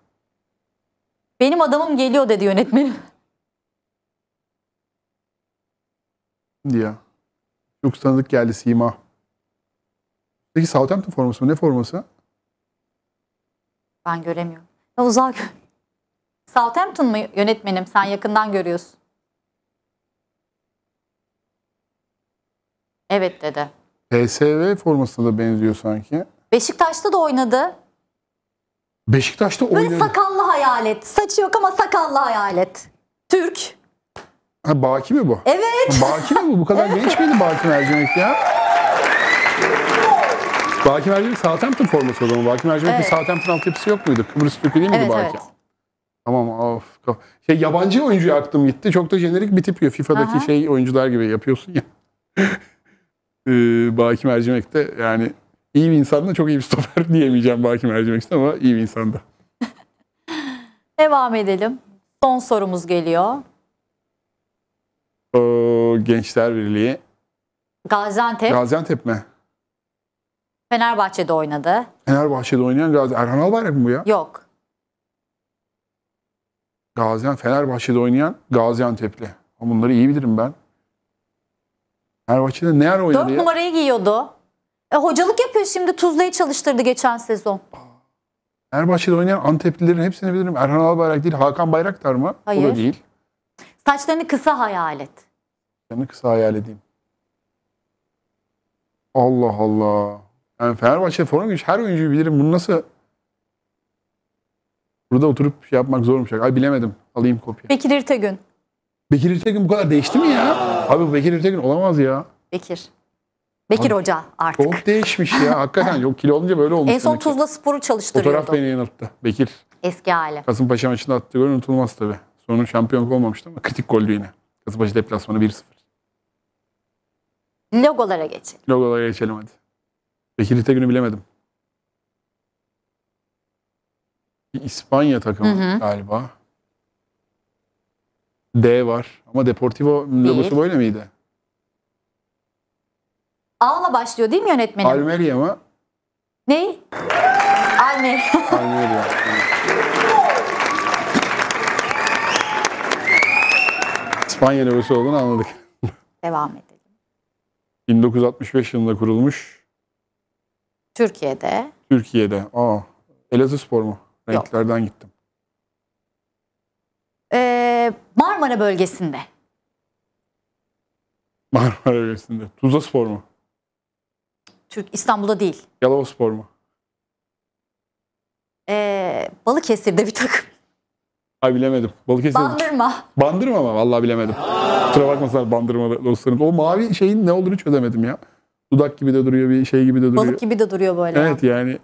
Benim adamım geliyor dedi yönetmenim. Ya. Çok tanıdık geldi Sima. Peki Southampton forması mı? Ne forması? Ben göremiyorum. Ya uzak. Southampton mı yönetmenim? Sen yakından görüyorsun. Evet dedi. PSV formasına da benziyor sanki. Beşiktaş'ta da oynadı. Beşiktaş'ta oynadı. Böyle sakallı hayalet. Saçı yok ama sakallı hayalet. Türk. Ha, Baki mi bu? Evet. Ha, (laughs) Baki mi bu? Bu kadar genç miydi Baki Mercimek ya? Baki Mercimek Southampton forması o zaman. Baki Mercimek'in evet. Southampton altyapısı yok muydu? Kıbrıs Türk'ü değil miydi evet, Baki? Evet. Tamam of. Şey, yabancı oyuncu aklım gitti. Çok da jenerik bir tip ya. FIFA'daki Aha. şey oyuncular gibi yapıyorsun ya. (laughs) ee, Baki Mercimek de yani İyi bir insan da çok iyi bir stoper (laughs) diyemeyeceğim belki mercimek için ama iyi bir insandı. (laughs) Devam edelim. Son sorumuz geliyor. Ee, Gençler Birliği. Gaziantep. Gaziantep mi? Fenerbahçe'de oynadı. Fenerbahçe'de oynayan Gazi. Erhan Albayrak mı bu ya? Yok. Gaziantep, Fenerbahçe'de oynayan Gaziantep'li. Ama Bunları iyi bilirim ben. Fenerbahçe'de ne yer oynadı Dört ya? numarayı giyiyordu. E, hocalık yapıyor şimdi Tuzla'yı çalıştırdı geçen sezon. Fenerbahçe'de oynayan Anteplilerin hepsini bilirim. Erhan Albayrak değil, Hakan Bayraktar mı? Hayır. O da değil. Saçlarını kısa hayal et. Saçlarını kısa hayal edeyim. Allah Allah. Yani Fenerbahçe forma giymiş. Her oyuncuyu bilirim. Bunu nasıl Burada oturup şey yapmak zormuş. Ay bilemedim. Alayım kopya. Bekir İrtegün. Bekir İrtegün bu kadar değişti mi ya? Abi bu Bekir İrtegün olamaz ya. Bekir. Bekir Abi, Hoca artık. Çok değişmiş ya hakikaten. Yok kilo olunca böyle olmuş. En son Tuzla Spor'u çalıştırıyordu. Fotoğraf beni yanılttı. Bekir. Eski hali. Kasımpaşa maçında attığı gol unutulmaz tabii. Sonra şampiyonluk olmamıştı ama kritik goldü yine. Kasımpaşa deplasmanı 1-0. Logolara geçelim. Logolara geçelim hadi. Bekir günü bilemedim. Bir İspanya takımı hı hı. galiba. D var. Ama Deportivo logosu böyle miydi? A'la başlıyor değil mi yönetmenim? Almeria mı? Ney? Alme. Almeria. (laughs) İspanya levesi olduğunu anladık. Devam edelim. 1965 yılında kurulmuş. Türkiye'de. Türkiye'de. Aa, Elazığ Spor mu? Renklerden Yok. gittim. Ee, Marmara bölgesinde. Marmara bölgesinde. Tuzla Spor mu? Türk İstanbul'da değil. Yalova spor mu? Ee, Balıkesir'de bir takım. Ay bilemedim. Balıkesir. Bandırma. Bandırma mı? Vallahi bilemedim. Kusura bakmasınlar bandırma dostlarım. O mavi şeyin ne olduğunu çözemedim ya. Dudak gibi de duruyor, bir şey gibi de duruyor. Balık gibi de duruyor böyle. Evet ya. yani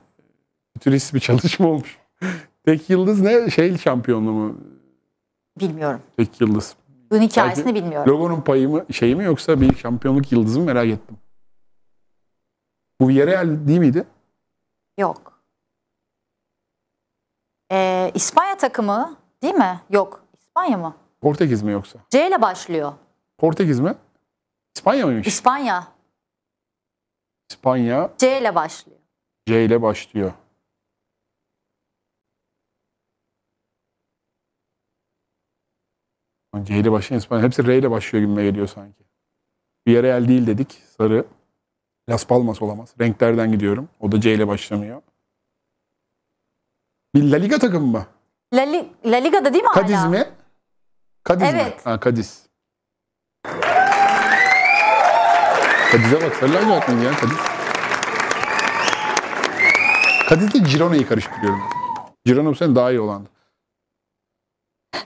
turist bir çalışma olmuş. Tek yıldız ne? Şey şampiyonluğu mu? Bilmiyorum. Tek yıldız. Bunun hikayesini Belki bilmiyorum. Logonun payı mı, şey mi yoksa bir şampiyonluk yıldızı mı merak ettim. Bu Villarreal değil miydi? Yok. Ee, İspanya takımı değil mi? Yok. İspanya mı? Portekiz mi yoksa? C ile başlıyor. Portekiz mi? İspanya mıymış? İspanya. İspanya C ile başlıyor. C ile başlıyor. C ile başlayan İspanya. Hepsi R ile başlıyor gibi geliyor sanki. Villarreal değil dedik. Sarı. Las Palmas olamaz. Renklerden gidiyorum. O da C ile başlamıyor. Bir La Liga takımı mı? La, Li- La Liga'da değil mi Kadiz hala? mi? Kadiz mi? Ha Kadiz. Kadiz'e bak sarı lacivert miydi ya Kadiz? Kadiz'le Girona'yı karıştırıyorum. Girona bu sene daha iyi olandı.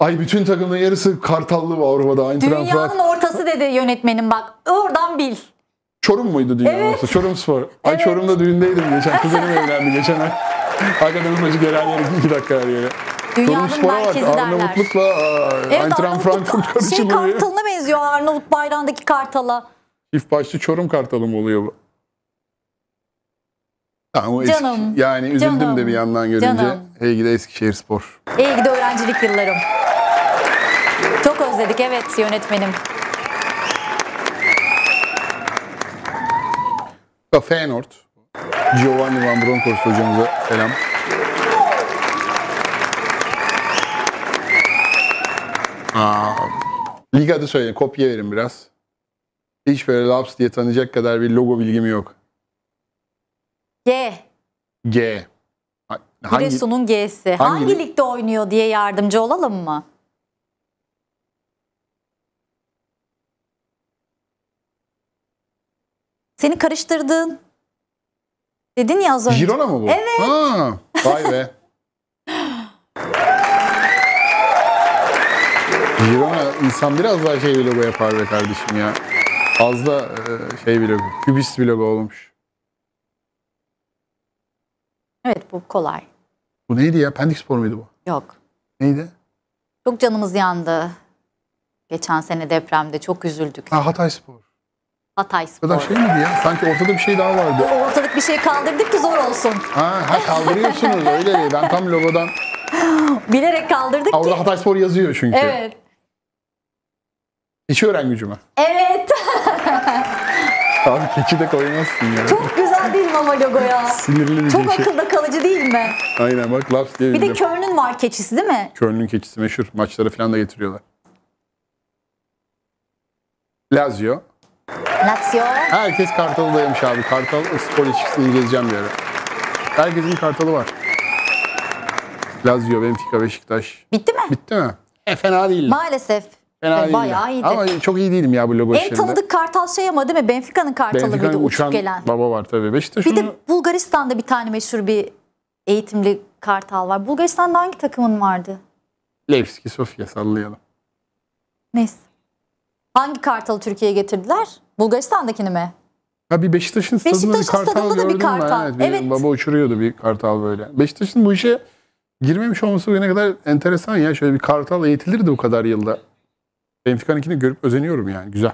Ay bütün takımın yarısı Kartallı bu Avrupa'da. Dünyanın ortası dedi yönetmenim bak. Oradan bil. Çorum muydu dünya evet. Olsa? Çorum Spor. Evet. Ay Çorum'da düğündeydim geçen. Kuzenim evlendi geçen ay. Arkadaşımız maçı gelen yere iki dakika her yere. Dünyanın Çorum merkezi var. Arnavutluk'la e, evet, Eintracht Frankfurt karışımı. Şey kartalına benziyor Arnavut bayrağındaki kartala. İlk başta Çorum kartalı mı oluyor bu? Tamam, o canım. Eski, yani üzüldüm canım, de bir yandan görünce. Canım. Hey gide Eskişehir Spor. Hey gide öğrencilik yıllarım. Çok özledik evet yönetmenim. Feyenoord. Giovanni Van Bronckhorst hocamıza selam. Aa, lig adı söyleyin. Kopya verin biraz. Hiç böyle laps diye tanıyacak kadar bir logo bilgim yok. G. G. Hangi, Giresun'un G'si. Hangi, hangi ligde oynuyor diye yardımcı olalım mı? Seni karıştırdın. Dedin ya az önce. Girona mı bu? Evet. Ha, vay be. Girona insan biraz daha şey bir logo yapar be kardeşim ya. fazla e, şey bir Kübist bir logo olmuş. Evet bu kolay. Bu neydi ya? Pendik spor muydu bu? Yok. Neydi? Çok canımız yandı. Geçen sene depremde çok üzüldük. Ha, Hatay spor. Hatay Spor. Kadar şey miydi ya? Sanki ortada bir şey daha vardı. Ortalık bir şey kaldırdık ki zor olsun. Ha, ha kaldırıyorsunuz öyle. Ben tam logodan... (laughs) Bilerek kaldırdık Aa, ki. Orada Hatay Spor yazıyor çünkü. Evet. Keçi öğren gücümü. Evet. (laughs) Abi keçi de koyamazsın ya. Çok güzel değil mi ama logo ya? Sinirli bir Çok keçi. akılda kalıcı değil mi? Aynen bak laps diye Bir de Köln'ün var keçisi değil mi? Köln'ün keçisi meşhur. Maçlara falan da getiriyorlar. Lazio. Lazio. Herkes kartalı dayamış abi. Kartal spor ilişkisini gezeceğim bir ara. Herkesin kartalı var. Lazio, Benfica, Beşiktaş. Bitti mi? Bitti mi? E fena değil. Maalesef. Fena değil. Bayağı iyiydi. Ama çok iyi değilim ya bu logo En işlerinde. tanıdık kartal şey ama değil mi? Benfica'nın kartalı bir de uçan uçup gelen. baba var tabii. Beşiktaş Bir de Bulgaristan'da bir tane meşhur bir eğitimli kartal var. Bulgaristan'da hangi takımın vardı? Levski, Sofya sallayalım. Neyse. Hangi kartalı Türkiye'ye getirdiler? Bulgaristan'dakini mi? Ha bir Beşiktaş'ın stadında Beşiktaş'ın bir kartal stadında bir kartal. Evet, benim Evet. baba uçuruyordu bir kartal böyle. Beşiktaş'ın bu işe girmemiş olması ne kadar enteresan ya. Şöyle bir kartal eğitilirdi o kadar yılda. Benfica'nınkini görüp özeniyorum yani. Güzel.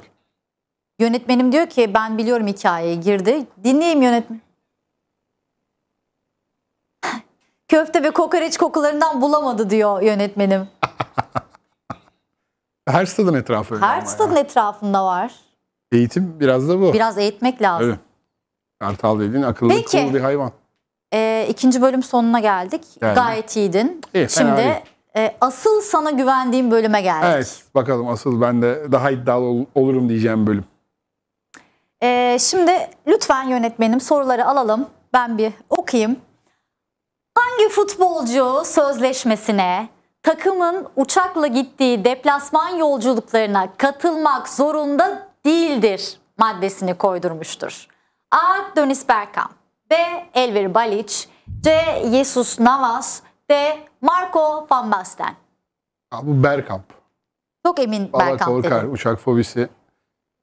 Yönetmenim diyor ki ben biliyorum hikayeye girdi. Dinleyeyim yönetmen. (laughs) Köfte ve kokoreç kokularından bulamadı diyor yönetmenim. Her stadın etrafı öyle. Her stadın ya. etrafında var. Eğitim biraz da bu. Biraz eğitmek lazım. Evet. Kartal dediğin akıllı Peki. cool bir hayvan. E, ikinci bölüm sonuna geldik. Geldi. Gayet iyiydin. İyi, Şimdi e, asıl sana güvendiğim bölüme geldik. Evet bakalım asıl ben de daha iddialı ol, olurum diyeceğim bölüm. E, şimdi lütfen yönetmenim soruları alalım. Ben bir okuyayım. Hangi futbolcu sözleşmesine takımın uçakla gittiği deplasman yolculuklarına katılmak zorunda değildir maddesini koydurmuştur. A. Dönis Berkan B. Elvir Balic C. Jesus Navas D. Marco Van Basten bu Berkamp. Çok emin Valla Berkamp korkar, dedim. uçak fobisi.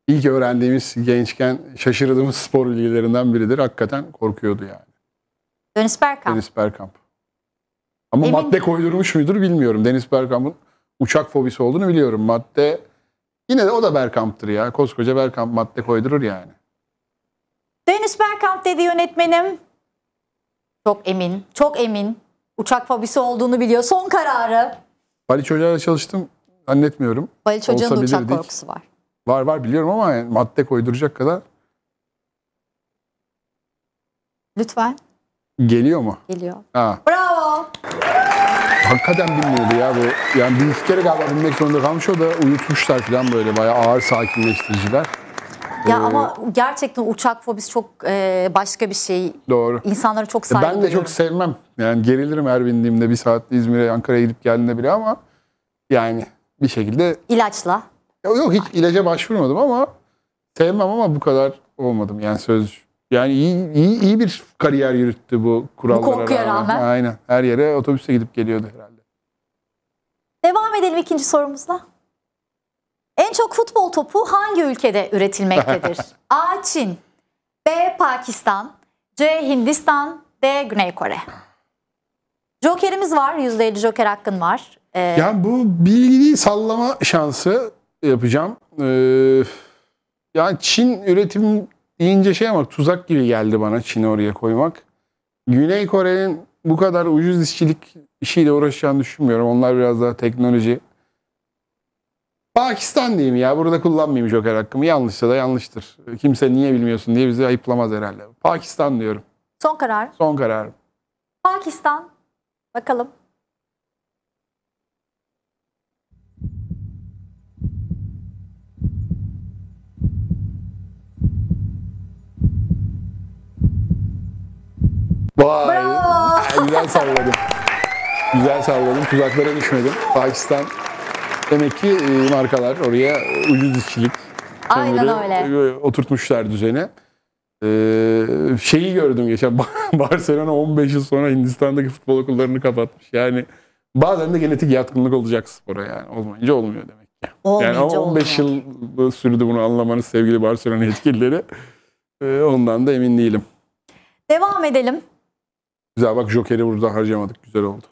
İlk öğrendiğimiz gençken şaşırdığımız spor bilgilerinden biridir. Hakikaten korkuyordu yani. Dönis Berkamp. Dönis Berkamp. Ama Emin... madde koydurmuş muydur bilmiyorum. Deniz Bergkamp'ın uçak fobisi olduğunu biliyorum. Madde yine de o da Bergkamp'tır ya. Koskoca Bergkamp madde koydurur yani. Deniz Bergkamp dedi yönetmenim. Çok emin, çok emin. Uçak fobisi olduğunu biliyor. Son kararı. Baliç çocuğa çalıştım. Anlatmıyorum. Baliç çocuğun uçak korkusu var. Var var biliyorum ama yani madde koyduracak kadar. Lütfen. Geliyor mu? Geliyor. Ha. Bravo hakikaten bilmiyordu ya bu. Yani bir iki kere galiba binmek zorunda kalmış o da uyutmuşlar falan böyle bayağı ağır sakinleştiriciler. Ya ee, ama gerçekten uçak fobisi çok e, başka bir şey. Doğru. İnsanlara çok saygı e, Ben de çok sevmem. Yani gerilirim her bindiğimde bir saatte İzmir'e, Ankara'ya gidip geldiğinde bile ama yani bir şekilde... İlaçla. Yok hiç ilaca başvurmadım ama sevmem ama bu kadar olmadım yani söz yani iyi, iyi, iyi bir kariyer yürüttü bu kurallara bu rağmen. rağmen. Aynen. Her yere otobüse gidip geliyordu herhalde. Devam edelim ikinci sorumuzla. En çok futbol topu hangi ülkede üretilmektedir? (laughs) A. Çin B. Pakistan C. Hindistan D. Güney Kore Jokerimiz var. %50 joker hakkın var. Ee, yani bu bilgiyi sallama şansı yapacağım. Ee, yani Çin üretim deyince şey ama tuzak gibi geldi bana Çin'i oraya koymak. Güney Kore'nin bu kadar ucuz işçilik işiyle uğraşacağını düşünmüyorum. Onlar biraz daha teknoloji. Pakistan diyeyim ya. Burada kullanmayayım Joker hakkımı. Yanlışsa da yanlıştır. Kimse niye bilmiyorsun diye bizi ayıplamaz herhalde. Pakistan diyorum. Son karar. Son karar. Pakistan. Bakalım. Vay. Bravo. Güzel salladım. Güzel salladım. Tuzaklara düşmedim. Pakistan demek ki e, markalar oraya ucuz işçilik Aynen öyle. E, oturtmuşlar düzene. Ee, şeyi gördüm geçen (laughs) Barcelona 15 yıl sonra Hindistan'daki futbol okullarını kapatmış. Yani bazen de genetik yatkınlık olacak spora yani. Olmayınca olmuyor demek ki. Olmayınca yani 15 olmuyor. yıl sürdü bunu anlamanız sevgili Barcelona yetkilileri. Ee, ondan da emin değilim. Devam edelim. Güzel bak Joker'i burada harcamadık. Güzel oldu.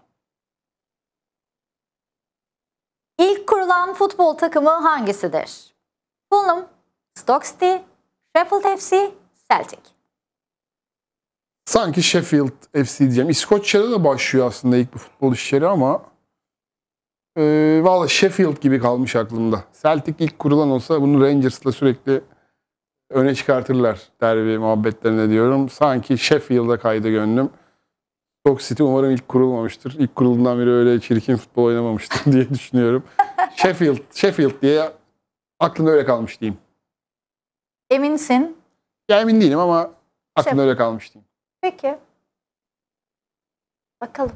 İlk kurulan futbol takımı hangisidir? Fulham, Stoke City, Sheffield FC, Celtic. Sanki Sheffield FC diyeceğim. İskoçya'da da başlıyor aslında ilk bir futbol işleri ama e, valla Sheffield gibi kalmış aklımda. Celtic ilk kurulan olsa bunu Rangers'la sürekli öne çıkartırlar derbi muhabbetlerine diyorum. Sanki Sheffield'a kaydı gönlüm. Stock City umarım ilk kurulmamıştır. İlk kurulduğundan beri öyle çirkin futbol oynamamıştır (laughs) diye düşünüyorum. Sheffield, Sheffield diye aklımda öyle kalmış diyeyim. Eminsin. Ya emin değilim ama aklımda Şef. öyle kalmış diyeyim. Peki. Bakalım.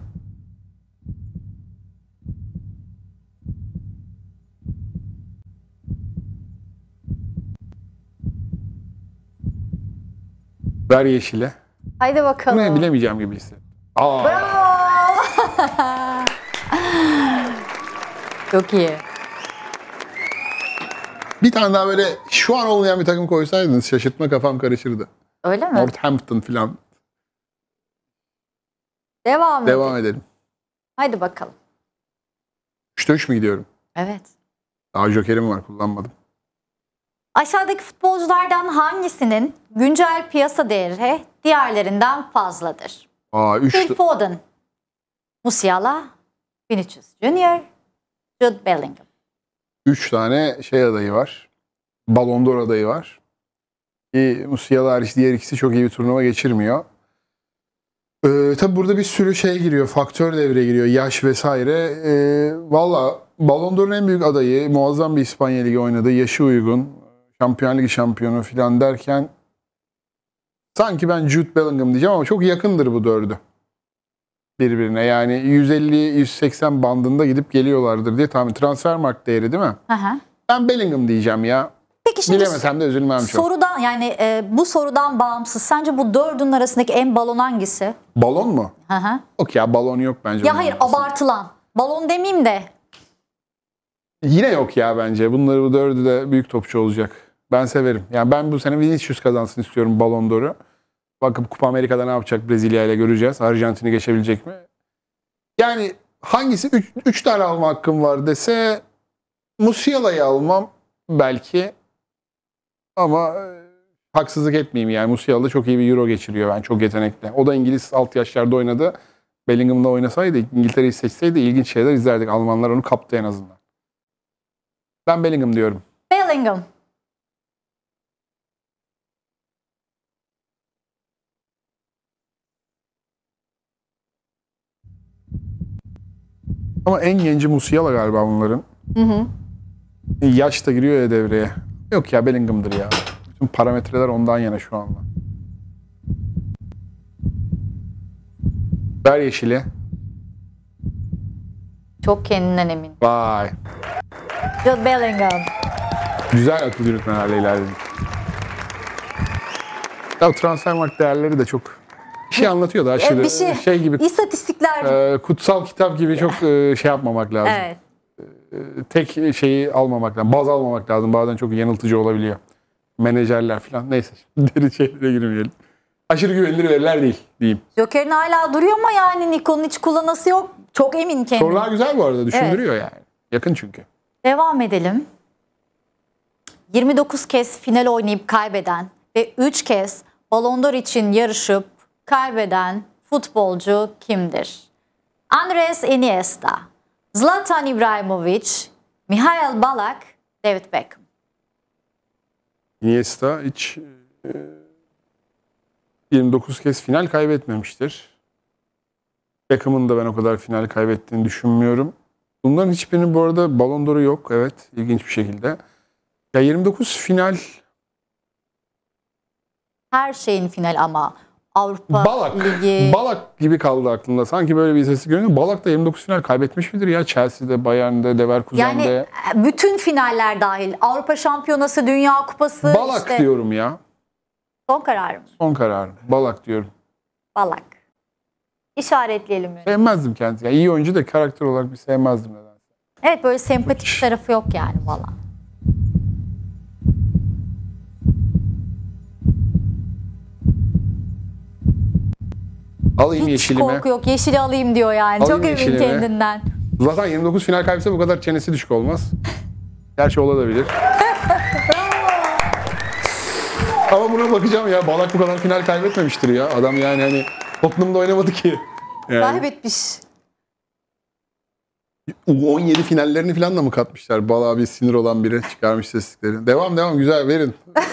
Ver yeşile. Haydi bakalım. Ne bilemeyeceğim gibi hissediyorum. Aa. Bravo. (laughs) Çok iyi. Bir tane daha böyle şu an olmayan bir takım koysaydınız şaşırtma kafam karışırdı. Öyle mi? Northampton falan. Devam, Devam edelim. edelim. Haydi bakalım. 3'te 3 mü gidiyorum? Evet. Daha jokerim var kullanmadım. Aşağıdaki futbolculardan hangisinin güncel piyasa değeri diğerlerinden fazladır? Aa, üç Phil Foden, Musiala, Vinicius Junior, Jude Bellingham. Üç tane şey adayı var. Ballon d'Or adayı var. Ki Musiala hariç diğer ikisi çok iyi bir turnuva geçirmiyor. Ee, tabii burada bir sürü şey giriyor. Faktör devreye giriyor. Yaş vesaire. Ee, Valla Ballon d'Or'un en büyük adayı muazzam bir İspanya Ligi oynadı. Yaşı uygun. Şampiyon Ligi şampiyonu filan derken Sanki ben Jude Bellingham diyeceğim ama çok yakındır bu dördü birbirine. Yani 150-180 bandında gidip geliyorlardır diye tahmin. Transfer mark değeri değil mi? Aha. Ben Bellingham diyeceğim ya. Peki şimdi Bilemesem de üzülmem çok. Sorudan yani e, bu sorudan bağımsız sence bu dördün arasındaki en balon hangisi? Balon mu? Hı hı. Yok ya balon yok bence. Ya hayır arasında. abartılan. Balon demeyeyim de. Yine yok ya bence. Bunları bu dördü de büyük topçu olacak. Ben severim. Yani ben bu sene Vinicius kazansın istiyorum Ballon d'Or'u. Bakıp Kupa Amerika'da ne yapacak Brezilya ile göreceğiz. Arjantin'i geçebilecek mi? Yani hangisi? Üç, üç tane alma hakkım var dese Musiala'yı almam belki. Ama e, haksızlık etmeyeyim yani. Musiala çok iyi bir Euro geçiriyor ben yani çok yetenekli. O da İngiliz alt yaşlarda oynadı. Bellingham'da oynasaydı, İngiltere'yi seçseydi ilginç şeyler izlerdik. Almanlar onu kaptı en azından. Ben Bellingham diyorum. Bellingham. Ama en genci Musiala galiba bunların. Hı hı. E, yaş da giriyor ya devreye. Yok ya Bellingham'dır ya. Bütün parametreler ondan yana şu anda. Ver yeşili. Çok kendinden emin. Vay. Jude Bellingham. Güzel akıl yürütmelerle ilerledik. Ya transfer mark değerleri de çok şey anlatıyordu e, aşırı. bir şey, şey gibi. İstatistikler. E, kutsal kitap gibi çok e, şey yapmamak lazım. Evet. E, tek şeyi almamak lazım. Baz almamak lazım. Bazen çok yanıltıcı olabiliyor. Menajerler falan. Neyse. Derin şeylere girmeyelim. Aşırı güvenilir veriler değil diyeyim. Joker'in hala duruyor ama yani Nikon'un hiç kullanası yok. Çok emin kendim Sorular güzel bu arada. Düşündürüyor evet. yani. Yakın çünkü. Devam edelim. 29 kez final oynayıp kaybeden ve 3 kez Ballon d'Or için yarışıp kaybeden futbolcu kimdir? Andres Iniesta, Zlatan İbrahimovic, Mihail Balak, David Beckham. Iniesta hiç 29 e, kez final kaybetmemiştir. Beckham'ın da ben o kadar final kaybettiğini düşünmüyorum. Bunların hiçbirinin bu arada Ballon d'Or'u yok. Evet, ilginç bir şekilde. Ya 29 final her şeyin final ama Avrupa Balak. Ligi. Balak gibi kaldı aklımda. Sanki böyle bir sesi görünüyor. Balak da 29 final kaybetmiş midir ya? Chelsea'de, Bayern'de, Leverkusen'de. Yani e, bütün finaller dahil. Avrupa Şampiyonası, Dünya Kupası. Balak işte. diyorum ya. Son kararım. Son kararım. Balak diyorum. Balak. İşaretleyelim. Öyle. Sevmezdim kendisi. Yani iyi oyuncu da karakter olarak bir sevmezdim. Neden? Evet böyle sempatik bir tarafı yok yani Balak. Alayım Hiç yeşilimi. Hiç korku yok. Yeşili alayım diyor yani. Alayım Çok emin kendinden. Zaten 29 final kaybetse bu kadar çenesi düşük olmaz. Her şey olabilir. (laughs) Ama buna bakacağım ya. Balak bu kadar final kaybetmemiştir ya. Adam yani hani Tottenham'da oynamadı ki. Yani. Kaybetmiş. 17 finallerini falan da mı katmışlar? Bal abi sinir olan biri çıkarmış seslikleri. Devam devam güzel verin. (laughs)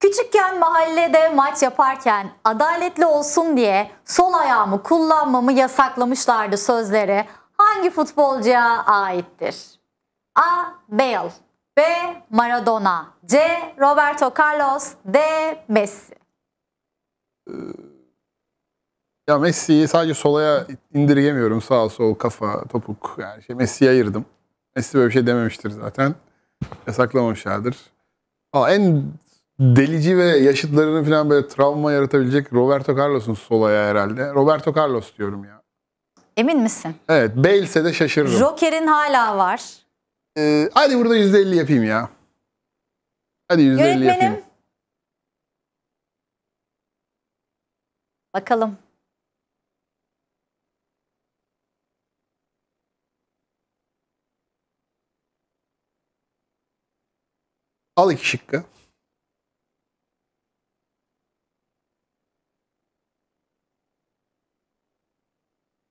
Küçükken mahallede maç yaparken adaletli olsun diye sol ayağımı kullanmamı yasaklamışlardı sözleri hangi futbolcuya aittir? A. Bale B. Maradona C. Roberto Carlos D. Messi Ya Messi'yi sadece solaya indirgemiyorum. Sağ sol kafa topuk yani şey Messi'ye ayırdım. Messi böyle bir şey dememiştir zaten. Yasaklamamışlardır. Aa, en delici ve yaşıtlarını falan böyle travma yaratabilecek Roberto Carlos'un solaya herhalde. Roberto Carlos diyorum ya. Emin misin? Evet. Bale'se de şaşırırım. Joker'in hala var. Ee, hadi burada %50 yapayım ya. Hadi %50 Yönetmenim. yapayım. Bakalım. Al iki şıkkı.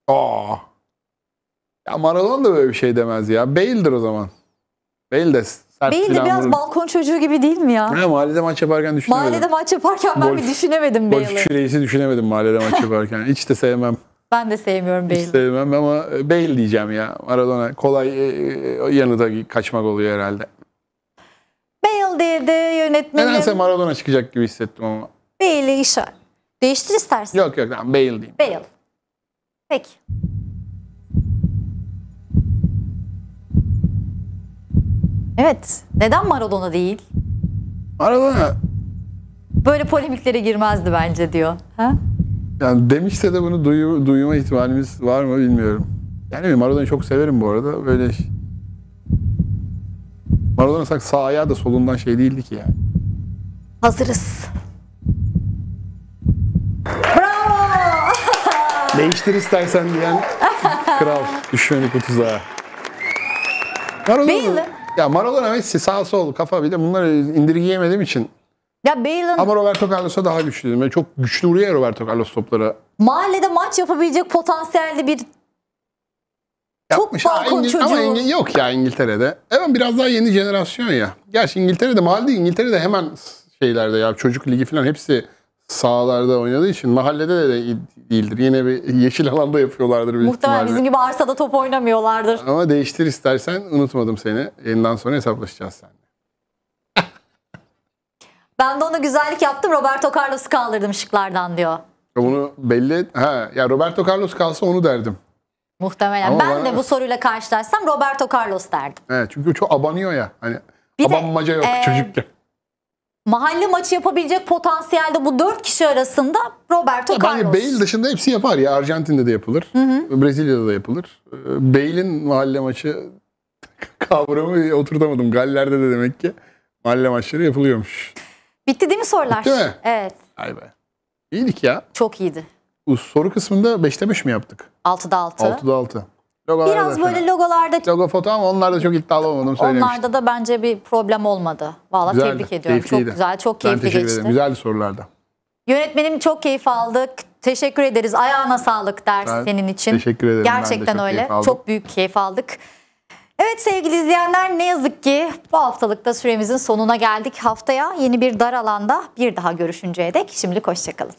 Aa. Ya Maradona da böyle bir şey demez ya. Bale'dir o zaman. Bale de sert Bale de biraz vurur. balkon çocuğu gibi değil mi ya? Ha, mahallede maç yaparken düşünemedim. Mahallede maç yaparken ben Golf- bir düşünemedim Golf Bale'ı. küreğisi düşünemedim mahallede maç (laughs) yaparken. Hiç de sevmem. Ben de sevmiyorum Hiç sevmem ama e, Bale diyeceğim ya. Maradona kolay e, e, kaçmak oluyor herhalde. Bale dedi Nedense yönetmenim. Maradona çıkacak gibi hissettim ama. Bale'i işaret. Değiştir istersen. Yok yok tamam Bale diyeyim. Bale. Peki. Evet. Neden Maradona değil? Maradona böyle polemiklere girmezdi bence diyor. Ha? Yani demişse de bunu duyu, duyma ihtimalimiz var mı bilmiyorum. Yani Maradona'yı çok severim bu arada. Böyle Maradona sağ ayağı da solundan şey değildi ki yani. Hazırız. Değiştir istersen diyen kral düşmedik bu tuzağa. Maradona, Bale. ya Maradona Messi sağ sol kafa bir de bunları indirgeyemediğim için. Ya Bale'ın Ama Roberto Carlos'a daha güçlüydüm. Yani çok güçlü vuruyor Roberto Carlos toplara. mahallede maç yapabilecek potansiyelli bir Yapmış. Çok balkon İngil- çocuğu. Ama İngil- yok ya İngiltere'de. Hemen biraz daha yeni jenerasyon ya. Gerçi İngiltere'de mahalle İngiltere'de hemen şeylerde ya çocuk ligi falan hepsi sahalarda oynadığı için mahallede de değildir. Yine bir yeşil alanda yapıyorlardır bir Muhtemelen ihtimalle. bizim gibi arsada top oynamıyorlardır. Ama değiştir istersen unutmadım seni. Yeniden sonra hesaplaşacağız seninle. (laughs) ben de ona güzellik yaptım. Roberto Carlos'u kaldırdım şıklardan diyor. Bunu belli Ha, ya Roberto Carlos kalsa onu derdim. Muhtemelen. Ama ben bana... de bu soruyla karşılaşsam Roberto Carlos derdim. Evet, çünkü çok abanıyor ya. Hani bir abanmaca de, yok e, çocukken mahalle maçı yapabilecek potansiyelde bu dört kişi arasında Roberto ya Carlos. Bence Bale dışında hepsi yapar ya. Arjantin'de de yapılır. Hı hı. Brezilya'da da yapılır. Ee, Bale'in mahalle maçı (laughs) kavramı oturtamadım. Galler'de de demek ki mahalle maçları yapılıyormuş. Bitti değil mi sorular? Bitti mi? Evet. Ay be. İyiydik ya. Çok iyiydi. Soru kısmında 5'te 5 mi yaptık? 6'da 6. 6'da 6. Logolarda Biraz böyle fena. logolarda Logo foto ama onlarda çok iddialı olmadım söylemiştim. onlarda da bence bir problem olmadı. Valla Güzeldi, tebrik ediyorum. Çok güzel, çok keyifli teşekkür geçti. ederim. Güzeldi sorularda. Yönetmenim çok keyif aldık. Teşekkür ederiz. Ayağına sağlık ders Ben senin için. teşekkür ederim. Gerçekten çok öyle. Çok büyük keyif aldık. Evet sevgili izleyenler ne yazık ki bu haftalıkta süremizin sonuna geldik. Haftaya yeni bir dar alanda bir daha görüşünceye dek şimdilik hoşçakalın.